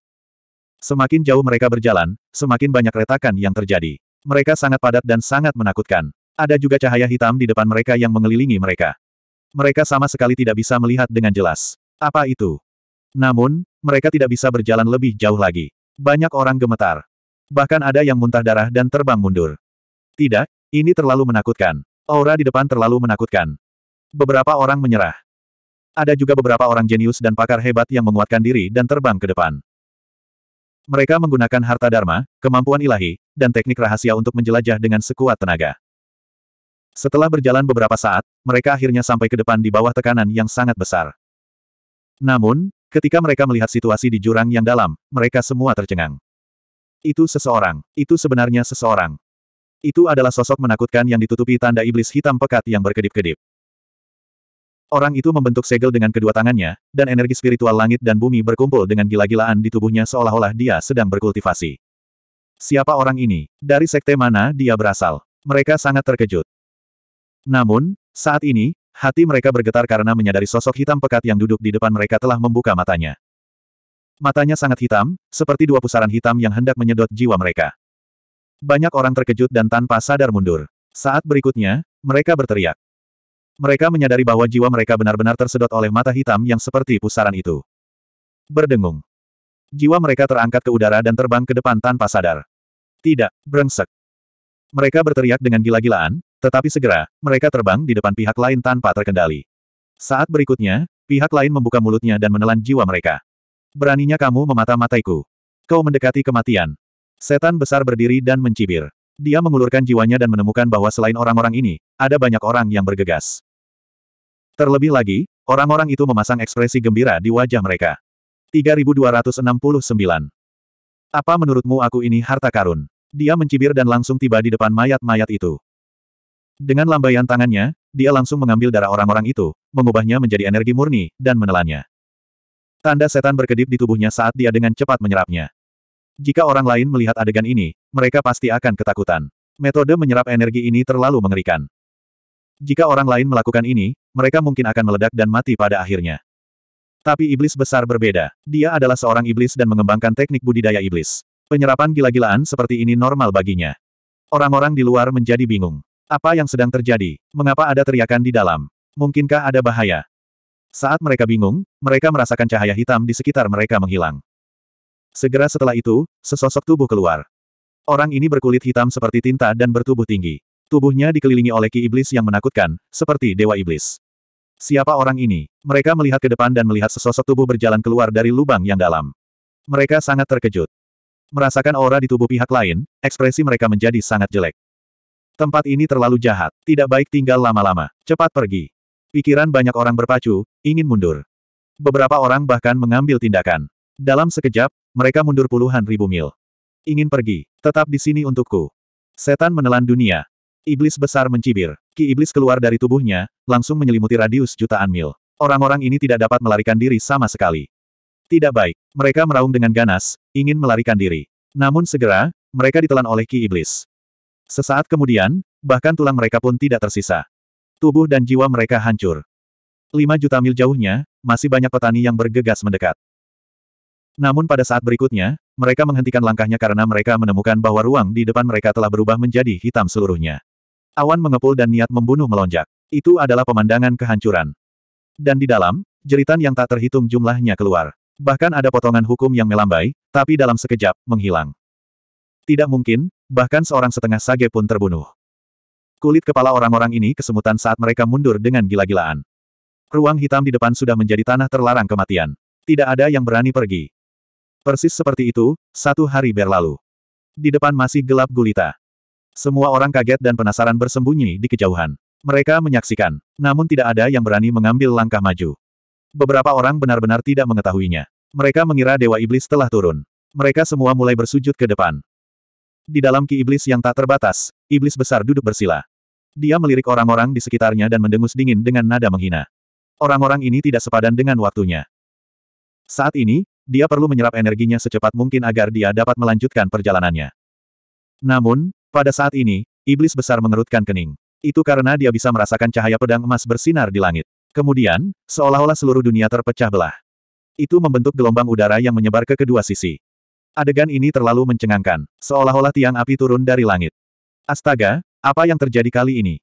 Semakin jauh mereka berjalan, semakin banyak retakan yang terjadi. Mereka sangat padat dan sangat menakutkan. Ada juga cahaya hitam di depan mereka yang mengelilingi mereka. Mereka sama sekali tidak bisa melihat dengan jelas. Apa itu? Namun, mereka tidak bisa berjalan lebih jauh lagi. Banyak orang gemetar. Bahkan ada yang muntah darah dan terbang mundur. Tidak, ini terlalu menakutkan. Aura di depan terlalu menakutkan. Beberapa orang menyerah. Ada juga beberapa orang jenius dan pakar hebat yang menguatkan diri dan terbang ke depan. Mereka menggunakan harta dharma, kemampuan ilahi, dan teknik rahasia untuk menjelajah dengan sekuat tenaga. Setelah berjalan beberapa saat, mereka akhirnya sampai ke depan di bawah tekanan yang sangat besar. Namun, ketika mereka melihat situasi di jurang yang dalam, mereka semua tercengang. Itu seseorang, itu sebenarnya seseorang. Itu adalah sosok menakutkan yang ditutupi tanda iblis hitam pekat yang berkedip-kedip. Orang itu membentuk segel dengan kedua tangannya, dan energi spiritual langit dan bumi berkumpul dengan gila-gilaan di tubuhnya seolah-olah dia sedang berkultivasi. Siapa orang ini? Dari sekte mana dia berasal? Mereka sangat terkejut. Namun, saat ini, hati mereka bergetar karena menyadari sosok hitam pekat yang duduk di depan mereka telah membuka matanya. Matanya sangat hitam, seperti dua pusaran hitam yang hendak menyedot jiwa mereka. Banyak orang terkejut dan tanpa sadar mundur. Saat berikutnya, mereka berteriak. Mereka menyadari bahwa jiwa mereka benar-benar tersedot oleh mata hitam yang seperti pusaran itu. Berdengung. Jiwa mereka terangkat ke udara dan terbang ke depan tanpa sadar. Tidak, brengsek. Mereka berteriak dengan gila-gilaan, tetapi segera, mereka terbang di depan pihak lain tanpa terkendali. Saat berikutnya, pihak lain membuka mulutnya dan menelan jiwa mereka. Beraninya kamu memata-mataiku. Kau mendekati kematian. Setan besar berdiri dan mencibir. Dia mengulurkan jiwanya dan menemukan bahwa selain orang-orang ini, ada banyak orang yang bergegas. Terlebih lagi, orang-orang itu memasang ekspresi gembira di wajah mereka. 3269. Apa menurutmu aku ini harta karun? Dia mencibir dan langsung tiba di depan mayat-mayat itu. Dengan lambaian tangannya, dia langsung mengambil darah orang-orang itu, mengubahnya menjadi energi murni, dan menelannya. Tanda setan berkedip di tubuhnya saat dia dengan cepat menyerapnya. Jika orang lain melihat adegan ini, mereka pasti akan ketakutan. Metode menyerap energi ini terlalu mengerikan. Jika orang lain melakukan ini, mereka mungkin akan meledak dan mati pada akhirnya. Tapi iblis besar berbeda. Dia adalah seorang iblis dan mengembangkan teknik budidaya iblis. Penyerapan gila-gilaan seperti ini normal baginya. Orang-orang di luar menjadi bingung. Apa yang sedang terjadi? Mengapa ada teriakan di dalam? Mungkinkah ada bahaya? Saat mereka bingung, mereka merasakan cahaya hitam di sekitar mereka menghilang. Segera setelah itu, sesosok tubuh keluar. Orang ini berkulit hitam seperti tinta dan bertubuh tinggi. Tubuhnya dikelilingi oleh ki iblis yang menakutkan, seperti dewa iblis. Siapa orang ini? Mereka melihat ke depan dan melihat sesosok tubuh berjalan keluar dari lubang yang dalam. Mereka sangat terkejut. Merasakan aura di tubuh pihak lain, ekspresi mereka menjadi sangat jelek. Tempat ini terlalu jahat, tidak baik tinggal lama-lama, cepat pergi. Pikiran banyak orang berpacu, ingin mundur. Beberapa orang bahkan mengambil tindakan. Dalam sekejap, mereka mundur puluhan ribu mil. Ingin pergi, tetap di sini untukku. Setan menelan dunia. Iblis besar mencibir. Ki iblis keluar dari tubuhnya, langsung menyelimuti radius jutaan mil. Orang-orang ini tidak dapat melarikan diri sama sekali. Tidak baik. Mereka meraung dengan ganas, ingin melarikan diri. Namun segera, mereka ditelan oleh ki iblis. Sesaat kemudian, bahkan tulang mereka pun tidak tersisa. Tubuh dan jiwa mereka hancur. Lima juta mil jauhnya, masih banyak petani yang bergegas mendekat. Namun pada saat berikutnya, mereka menghentikan langkahnya karena mereka menemukan bahwa ruang di depan mereka telah berubah menjadi hitam seluruhnya. Awan mengepul dan niat membunuh melonjak. Itu adalah pemandangan kehancuran. Dan di dalam, jeritan yang tak terhitung jumlahnya keluar. Bahkan ada potongan hukum yang melambai, tapi dalam sekejap, menghilang. Tidak mungkin, Bahkan seorang setengah sage pun terbunuh. Kulit kepala orang-orang ini kesemutan saat mereka mundur dengan gila-gilaan. Ruang hitam di depan sudah menjadi tanah terlarang kematian. Tidak ada yang berani pergi. Persis seperti itu, satu hari berlalu. Di depan masih gelap gulita. Semua orang kaget dan penasaran bersembunyi di kejauhan. Mereka menyaksikan, namun tidak ada yang berani mengambil langkah maju. Beberapa orang benar-benar tidak mengetahuinya. Mereka mengira Dewa Iblis telah turun. Mereka semua mulai bersujud ke depan. Di dalam ki iblis yang tak terbatas, iblis besar duduk bersila. Dia melirik orang-orang di sekitarnya dan mendengus dingin dengan nada menghina. Orang-orang ini tidak sepadan dengan waktunya. Saat ini, dia perlu menyerap energinya secepat mungkin agar dia dapat melanjutkan perjalanannya. Namun, pada saat ini, iblis besar mengerutkan kening. Itu karena dia bisa merasakan cahaya pedang emas bersinar di langit. Kemudian, seolah-olah seluruh dunia terpecah belah. Itu membentuk gelombang udara yang menyebar ke kedua sisi. Adegan ini terlalu mencengangkan, seolah-olah tiang api turun dari langit. Astaga, apa yang terjadi kali ini?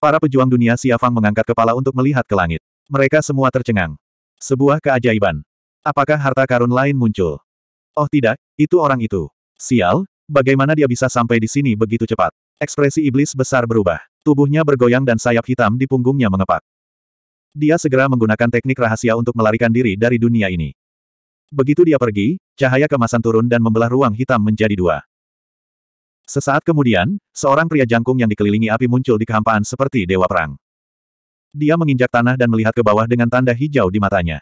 Para pejuang dunia Siafang mengangkat kepala untuk melihat ke langit. Mereka semua tercengang. Sebuah keajaiban. Apakah harta karun lain muncul? Oh tidak, itu orang itu. Sial, bagaimana dia bisa sampai di sini begitu cepat? Ekspresi iblis besar berubah. Tubuhnya bergoyang dan sayap hitam di punggungnya mengepak. Dia segera menggunakan teknik rahasia untuk melarikan diri dari dunia ini. Begitu dia pergi, Cahaya kemasan turun dan membelah ruang hitam menjadi dua. Sesaat kemudian, seorang pria jangkung yang dikelilingi api muncul di kehampaan seperti dewa perang. Dia menginjak tanah dan melihat ke bawah dengan tanda hijau di matanya.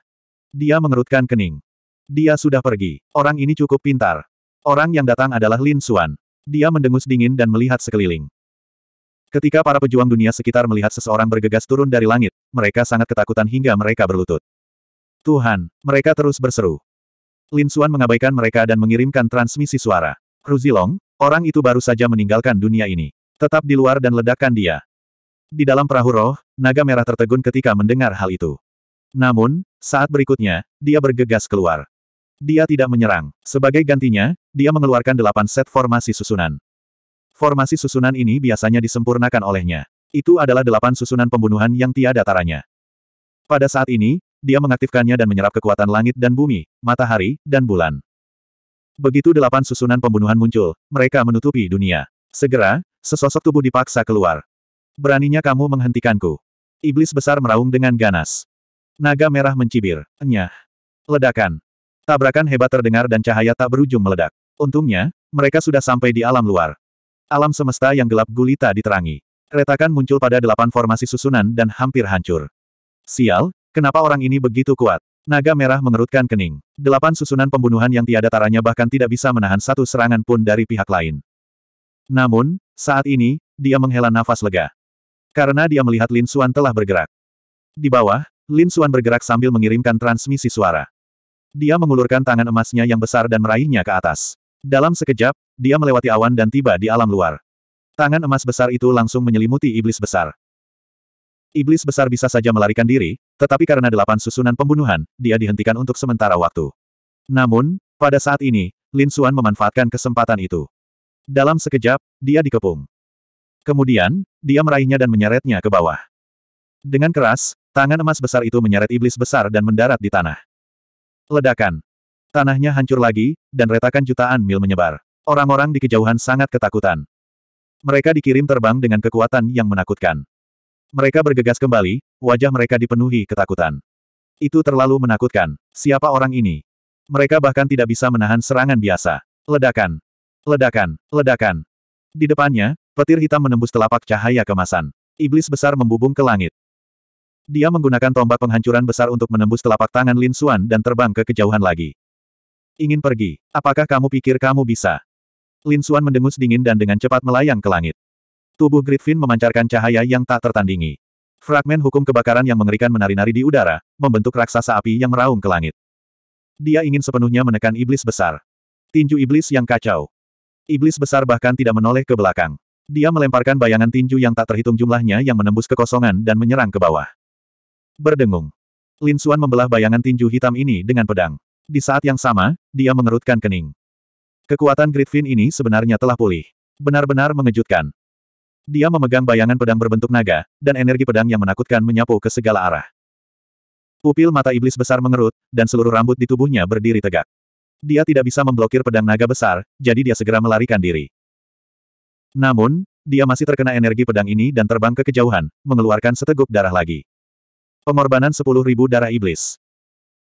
Dia mengerutkan kening. Dia sudah pergi. Orang ini cukup pintar. Orang yang datang adalah Lin Xuan. Dia mendengus dingin dan melihat sekeliling. Ketika para pejuang dunia sekitar melihat seseorang bergegas turun dari langit, mereka sangat ketakutan hingga mereka berlutut. Tuhan, mereka terus berseru. Lin Xuan mengabaikan mereka dan mengirimkan transmisi suara. Ruzilong, orang itu baru saja meninggalkan dunia ini. Tetap di luar dan ledakan dia. Di dalam perahu roh, naga merah tertegun ketika mendengar hal itu. Namun, saat berikutnya, dia bergegas keluar. Dia tidak menyerang. Sebagai gantinya, dia mengeluarkan delapan set formasi susunan. Formasi susunan ini biasanya disempurnakan olehnya. Itu adalah delapan susunan pembunuhan yang tiada taranya. Pada saat ini, dia mengaktifkannya dan menyerap kekuatan langit dan bumi, matahari, dan bulan. Begitu delapan susunan pembunuhan muncul, mereka menutupi dunia. Segera, sesosok tubuh dipaksa keluar. Beraninya kamu menghentikanku. Iblis besar meraung dengan ganas. Naga merah mencibir. Enyah. Ledakan. Tabrakan hebat terdengar dan cahaya tak berujung meledak. Untungnya, mereka sudah sampai di alam luar. Alam semesta yang gelap gulita diterangi. Retakan muncul pada delapan formasi susunan dan hampir hancur. Sial, Kenapa orang ini begitu kuat? Naga merah mengerutkan kening. Delapan susunan pembunuhan yang tiada taranya bahkan tidak bisa menahan satu serangan pun dari pihak lain. Namun, saat ini, dia menghela nafas lega. Karena dia melihat Lin Xuan telah bergerak. Di bawah, Lin Xuan bergerak sambil mengirimkan transmisi suara. Dia mengulurkan tangan emasnya yang besar dan meraihnya ke atas. Dalam sekejap, dia melewati awan dan tiba di alam luar. Tangan emas besar itu langsung menyelimuti iblis besar. Iblis besar bisa saja melarikan diri, tetapi karena delapan susunan pembunuhan, dia dihentikan untuk sementara waktu. Namun, pada saat ini, Lin Xuan memanfaatkan kesempatan itu. Dalam sekejap, dia dikepung. Kemudian, dia meraihnya dan menyeretnya ke bawah. Dengan keras, tangan emas besar itu menyeret iblis besar dan mendarat di tanah. Ledakan. Tanahnya hancur lagi, dan retakan jutaan mil menyebar. Orang-orang di kejauhan sangat ketakutan. Mereka dikirim terbang dengan kekuatan yang menakutkan. Mereka bergegas kembali, wajah mereka dipenuhi ketakutan. Itu terlalu menakutkan. Siapa orang ini? Mereka bahkan tidak bisa menahan serangan biasa. Ledakan. Ledakan. Ledakan. Di depannya, petir hitam menembus telapak cahaya kemasan. Iblis besar membubung ke langit. Dia menggunakan tombak penghancuran besar untuk menembus telapak tangan Lin Suan dan terbang ke kejauhan lagi. Ingin pergi. Apakah kamu pikir kamu bisa? Lin Suan mendengus dingin dan dengan cepat melayang ke langit. Tubuh Gridfin memancarkan cahaya yang tak tertandingi. Fragmen hukum kebakaran yang mengerikan menari-nari di udara, membentuk raksasa api yang meraung ke langit. Dia ingin sepenuhnya menekan iblis besar. Tinju iblis yang kacau. Iblis besar bahkan tidak menoleh ke belakang. Dia melemparkan bayangan tinju yang tak terhitung jumlahnya yang menembus kekosongan dan menyerang ke bawah. Berdengung. Lin Xuan membelah bayangan tinju hitam ini dengan pedang. Di saat yang sama, dia mengerutkan kening. Kekuatan Gridfin ini sebenarnya telah pulih. Benar-benar mengejutkan. Dia memegang bayangan pedang berbentuk naga, dan energi pedang yang menakutkan menyapu ke segala arah. Pupil mata iblis besar mengerut, dan seluruh rambut di tubuhnya berdiri tegak. Dia tidak bisa memblokir pedang naga besar, jadi dia segera melarikan diri. Namun, dia masih terkena energi pedang ini dan terbang ke kejauhan, mengeluarkan seteguk darah lagi. Pengorbanan 10.000 darah iblis.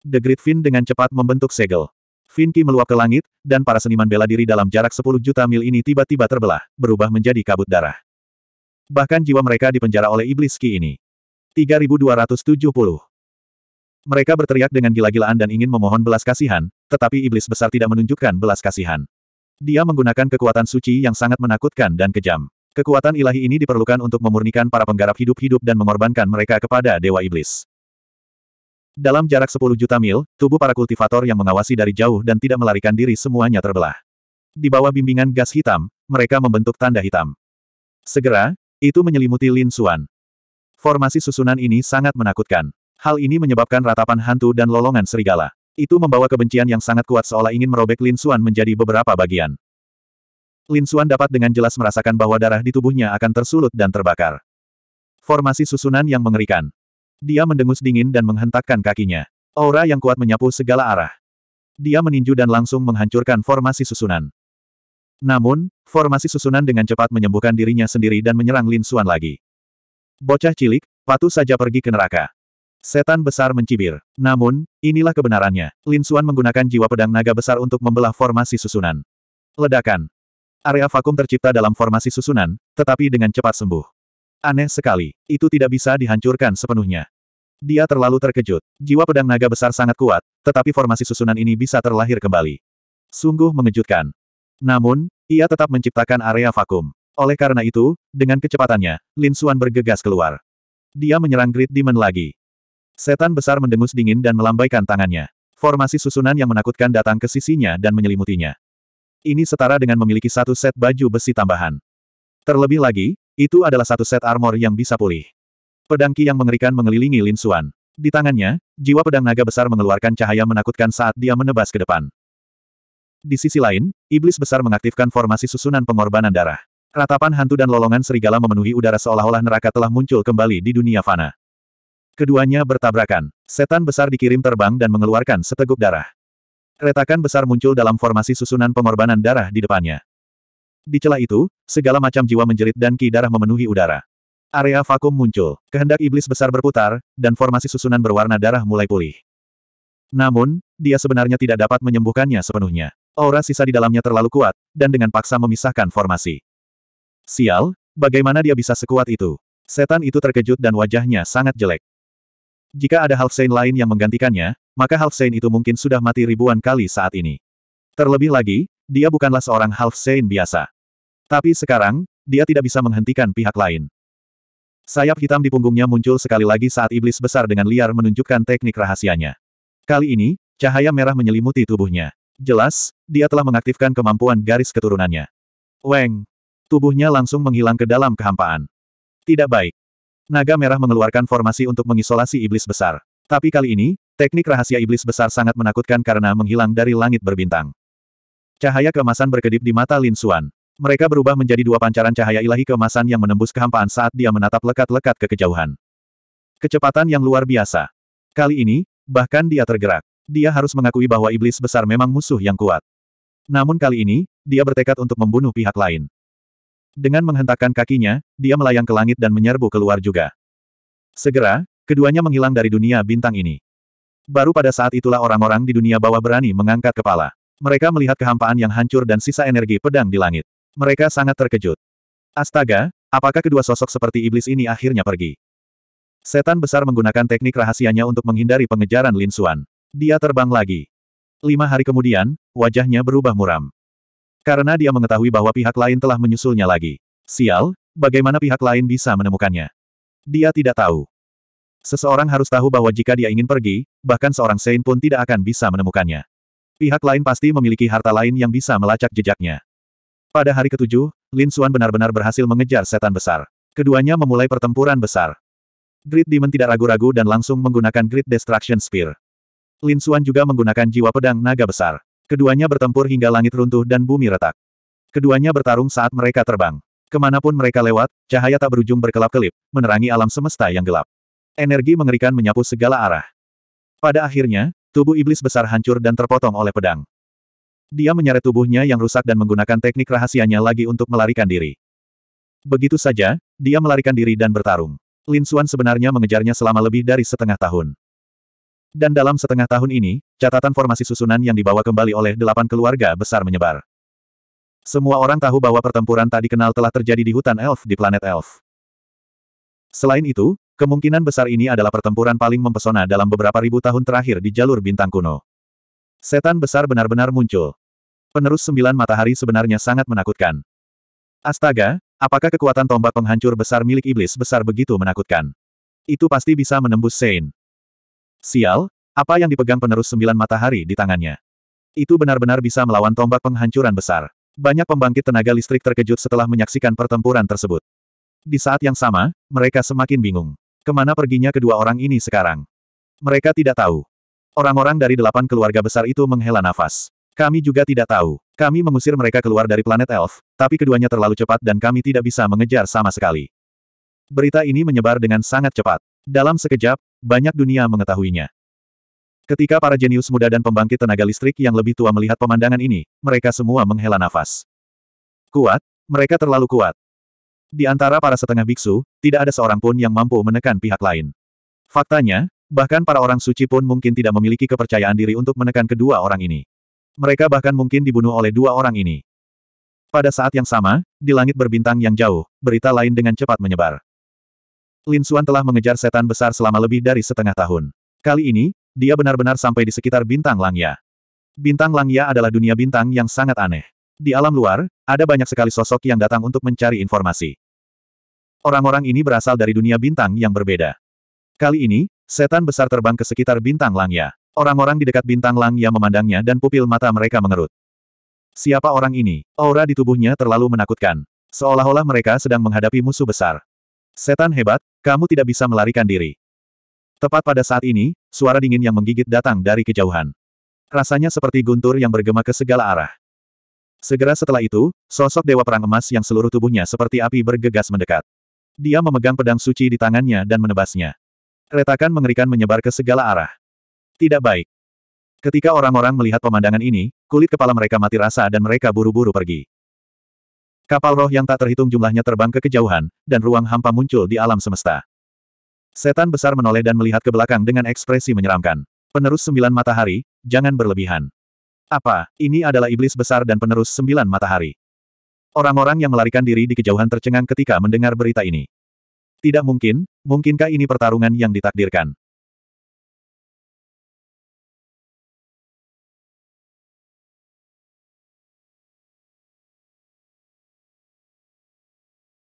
The Great Fin dengan cepat membentuk segel. Finki meluap ke langit, dan para seniman bela diri dalam jarak 10 juta mil ini tiba-tiba terbelah, berubah menjadi kabut darah. Bahkan jiwa mereka dipenjara oleh iblis Ki ini. 3270. Mereka berteriak dengan gila-gilaan dan ingin memohon belas kasihan, tetapi iblis besar tidak menunjukkan belas kasihan. Dia menggunakan kekuatan suci yang sangat menakutkan dan kejam. Kekuatan ilahi ini diperlukan untuk memurnikan para penggarap hidup-hidup dan mengorbankan mereka kepada Dewa Iblis. Dalam jarak 10 juta mil, tubuh para kultivator yang mengawasi dari jauh dan tidak melarikan diri semuanya terbelah. Di bawah bimbingan gas hitam, mereka membentuk tanda hitam. Segera, itu menyelimuti Lin Xuan. Formasi susunan ini sangat menakutkan. Hal ini menyebabkan ratapan hantu dan lolongan serigala. Itu membawa kebencian yang sangat kuat seolah ingin merobek Lin Xuan menjadi beberapa bagian. Lin Xuan dapat dengan jelas merasakan bahwa darah di tubuhnya akan tersulut dan terbakar. Formasi susunan yang mengerikan. Dia mendengus dingin dan menghentakkan kakinya. Aura yang kuat menyapu segala arah. Dia meninju dan langsung menghancurkan formasi susunan. Namun, formasi susunan dengan cepat menyembuhkan dirinya sendiri dan menyerang Lin Suan lagi. Bocah cilik, patuh saja pergi ke neraka. Setan besar mencibir. Namun, inilah kebenarannya. Lin Suan menggunakan jiwa pedang naga besar untuk membelah formasi susunan. Ledakan. Area vakum tercipta dalam formasi susunan, tetapi dengan cepat sembuh. Aneh sekali, itu tidak bisa dihancurkan sepenuhnya. Dia terlalu terkejut. Jiwa pedang naga besar sangat kuat, tetapi formasi susunan ini bisa terlahir kembali. Sungguh mengejutkan. Namun, ia tetap menciptakan area vakum. Oleh karena itu, dengan kecepatannya, Lin Xuan bergegas keluar. Dia menyerang Great Demon lagi. Setan besar mendengus dingin dan melambaikan tangannya. Formasi susunan yang menakutkan datang ke sisinya dan menyelimutinya. Ini setara dengan memiliki satu set baju besi tambahan. Terlebih lagi, itu adalah satu set armor yang bisa pulih. Pedangki yang mengerikan mengelilingi Lin Xuan. Di tangannya, jiwa pedang naga besar mengeluarkan cahaya menakutkan saat dia menebas ke depan. Di sisi lain, iblis besar mengaktifkan formasi susunan pengorbanan darah. Ratapan hantu dan lolongan serigala memenuhi udara seolah-olah neraka telah muncul kembali di dunia fana. Keduanya bertabrakan. Setan besar dikirim terbang dan mengeluarkan seteguk darah. Retakan besar muncul dalam formasi susunan pengorbanan darah di depannya. Di celah itu, segala macam jiwa menjerit dan ki darah memenuhi udara. Area vakum muncul, kehendak iblis besar berputar, dan formasi susunan berwarna darah mulai pulih. Namun, dia sebenarnya tidak dapat menyembuhkannya sepenuhnya aura sisa di dalamnya terlalu kuat, dan dengan paksa memisahkan formasi. Sial, bagaimana dia bisa sekuat itu? Setan itu terkejut dan wajahnya sangat jelek. Jika ada Halfsein lain yang menggantikannya, maka Halfsein itu mungkin sudah mati ribuan kali saat ini. Terlebih lagi, dia bukanlah seorang Halfsein biasa. Tapi sekarang, dia tidak bisa menghentikan pihak lain. Sayap hitam di punggungnya muncul sekali lagi saat iblis besar dengan liar menunjukkan teknik rahasianya. Kali ini, cahaya merah menyelimuti tubuhnya. Jelas, dia telah mengaktifkan kemampuan garis keturunannya. Weng! Tubuhnya langsung menghilang ke dalam kehampaan. Tidak baik. Naga Merah mengeluarkan formasi untuk mengisolasi iblis besar. Tapi kali ini, teknik rahasia iblis besar sangat menakutkan karena menghilang dari langit berbintang. Cahaya keemasan berkedip di mata Lin Xuan. Mereka berubah menjadi dua pancaran cahaya ilahi keemasan yang menembus kehampaan saat dia menatap lekat-lekat ke kejauhan. Kecepatan yang luar biasa. Kali ini, bahkan dia tergerak. Dia harus mengakui bahwa iblis besar memang musuh yang kuat. Namun kali ini, dia bertekad untuk membunuh pihak lain. Dengan menghentakkan kakinya, dia melayang ke langit dan menyerbu keluar juga. Segera, keduanya menghilang dari dunia bintang ini. Baru pada saat itulah orang-orang di dunia bawah berani mengangkat kepala. Mereka melihat kehampaan yang hancur dan sisa energi pedang di langit. Mereka sangat terkejut. Astaga, apakah kedua sosok seperti iblis ini akhirnya pergi? Setan besar menggunakan teknik rahasianya untuk menghindari pengejaran Lin Xuan. Dia terbang lagi. Lima hari kemudian, wajahnya berubah muram. Karena dia mengetahui bahwa pihak lain telah menyusulnya lagi. Sial, bagaimana pihak lain bisa menemukannya? Dia tidak tahu. Seseorang harus tahu bahwa jika dia ingin pergi, bahkan seorang Saint pun tidak akan bisa menemukannya. Pihak lain pasti memiliki harta lain yang bisa melacak jejaknya. Pada hari ketujuh, Lin Xuan benar-benar berhasil mengejar setan besar. Keduanya memulai pertempuran besar. Great Demon tidak ragu-ragu dan langsung menggunakan Great Destruction Spear. Lin Xuan juga menggunakan jiwa pedang naga besar. Keduanya bertempur hingga langit runtuh dan bumi retak. Keduanya bertarung saat mereka terbang. Kemanapun mereka lewat, cahaya tak berujung berkelap-kelip, menerangi alam semesta yang gelap. Energi mengerikan menyapu segala arah. Pada akhirnya, tubuh iblis besar hancur dan terpotong oleh pedang. Dia menyeret tubuhnya yang rusak dan menggunakan teknik rahasianya lagi untuk melarikan diri. Begitu saja, dia melarikan diri dan bertarung. Lin Xuan sebenarnya mengejarnya selama lebih dari setengah tahun. Dan dalam setengah tahun ini, catatan formasi susunan yang dibawa kembali oleh delapan keluarga besar menyebar. Semua orang tahu bahwa pertempuran tak dikenal telah terjadi di hutan elf di planet elf. Selain itu, kemungkinan besar ini adalah pertempuran paling mempesona dalam beberapa ribu tahun terakhir di jalur bintang kuno. Setan besar benar-benar muncul. Penerus sembilan matahari sebenarnya sangat menakutkan. Astaga, apakah kekuatan tombak penghancur besar milik iblis besar begitu menakutkan? Itu pasti bisa menembus Sein. Sial, apa yang dipegang penerus sembilan matahari di tangannya? Itu benar-benar bisa melawan tombak penghancuran besar. Banyak pembangkit tenaga listrik terkejut setelah menyaksikan pertempuran tersebut. Di saat yang sama, mereka semakin bingung. Kemana perginya kedua orang ini sekarang? Mereka tidak tahu. Orang-orang dari delapan keluarga besar itu menghela nafas. Kami juga tidak tahu. Kami mengusir mereka keluar dari planet Elf, tapi keduanya terlalu cepat dan kami tidak bisa mengejar sama sekali. Berita ini menyebar dengan sangat cepat. Dalam sekejap, banyak dunia mengetahuinya. Ketika para jenius muda dan pembangkit tenaga listrik yang lebih tua melihat pemandangan ini, mereka semua menghela nafas. Kuat, mereka terlalu kuat. Di antara para setengah biksu, tidak ada seorang pun yang mampu menekan pihak lain. Faktanya, bahkan para orang suci pun mungkin tidak memiliki kepercayaan diri untuk menekan kedua orang ini. Mereka bahkan mungkin dibunuh oleh dua orang ini. Pada saat yang sama, di langit berbintang yang jauh, berita lain dengan cepat menyebar. Lin Xuan telah mengejar setan besar selama lebih dari setengah tahun. Kali ini, dia benar-benar sampai di sekitar bintang Langya. Bintang Langya adalah dunia bintang yang sangat aneh. Di alam luar, ada banyak sekali sosok yang datang untuk mencari informasi. Orang-orang ini berasal dari dunia bintang yang berbeda. Kali ini, setan besar terbang ke sekitar bintang Langya. Orang-orang di dekat bintang Langya memandangnya dan pupil mata mereka mengerut. Siapa orang ini? Aura di tubuhnya terlalu menakutkan. Seolah-olah mereka sedang menghadapi musuh besar. Setan hebat, kamu tidak bisa melarikan diri. Tepat pada saat ini, suara dingin yang menggigit datang dari kejauhan. Rasanya seperti guntur yang bergema ke segala arah. Segera setelah itu, sosok Dewa Perang Emas yang seluruh tubuhnya seperti api bergegas mendekat. Dia memegang pedang suci di tangannya dan menebasnya. Retakan mengerikan menyebar ke segala arah. Tidak baik. Ketika orang-orang melihat pemandangan ini, kulit kepala mereka mati rasa dan mereka buru-buru pergi. Kapal roh yang tak terhitung jumlahnya terbang ke kejauhan, dan ruang hampa muncul di alam semesta. Setan besar menoleh dan melihat ke belakang dengan ekspresi menyeramkan. Penerus sembilan matahari, jangan berlebihan. Apa, ini adalah iblis besar dan penerus sembilan matahari. Orang-orang yang melarikan diri di kejauhan tercengang ketika mendengar berita ini. Tidak mungkin, mungkinkah ini pertarungan yang ditakdirkan?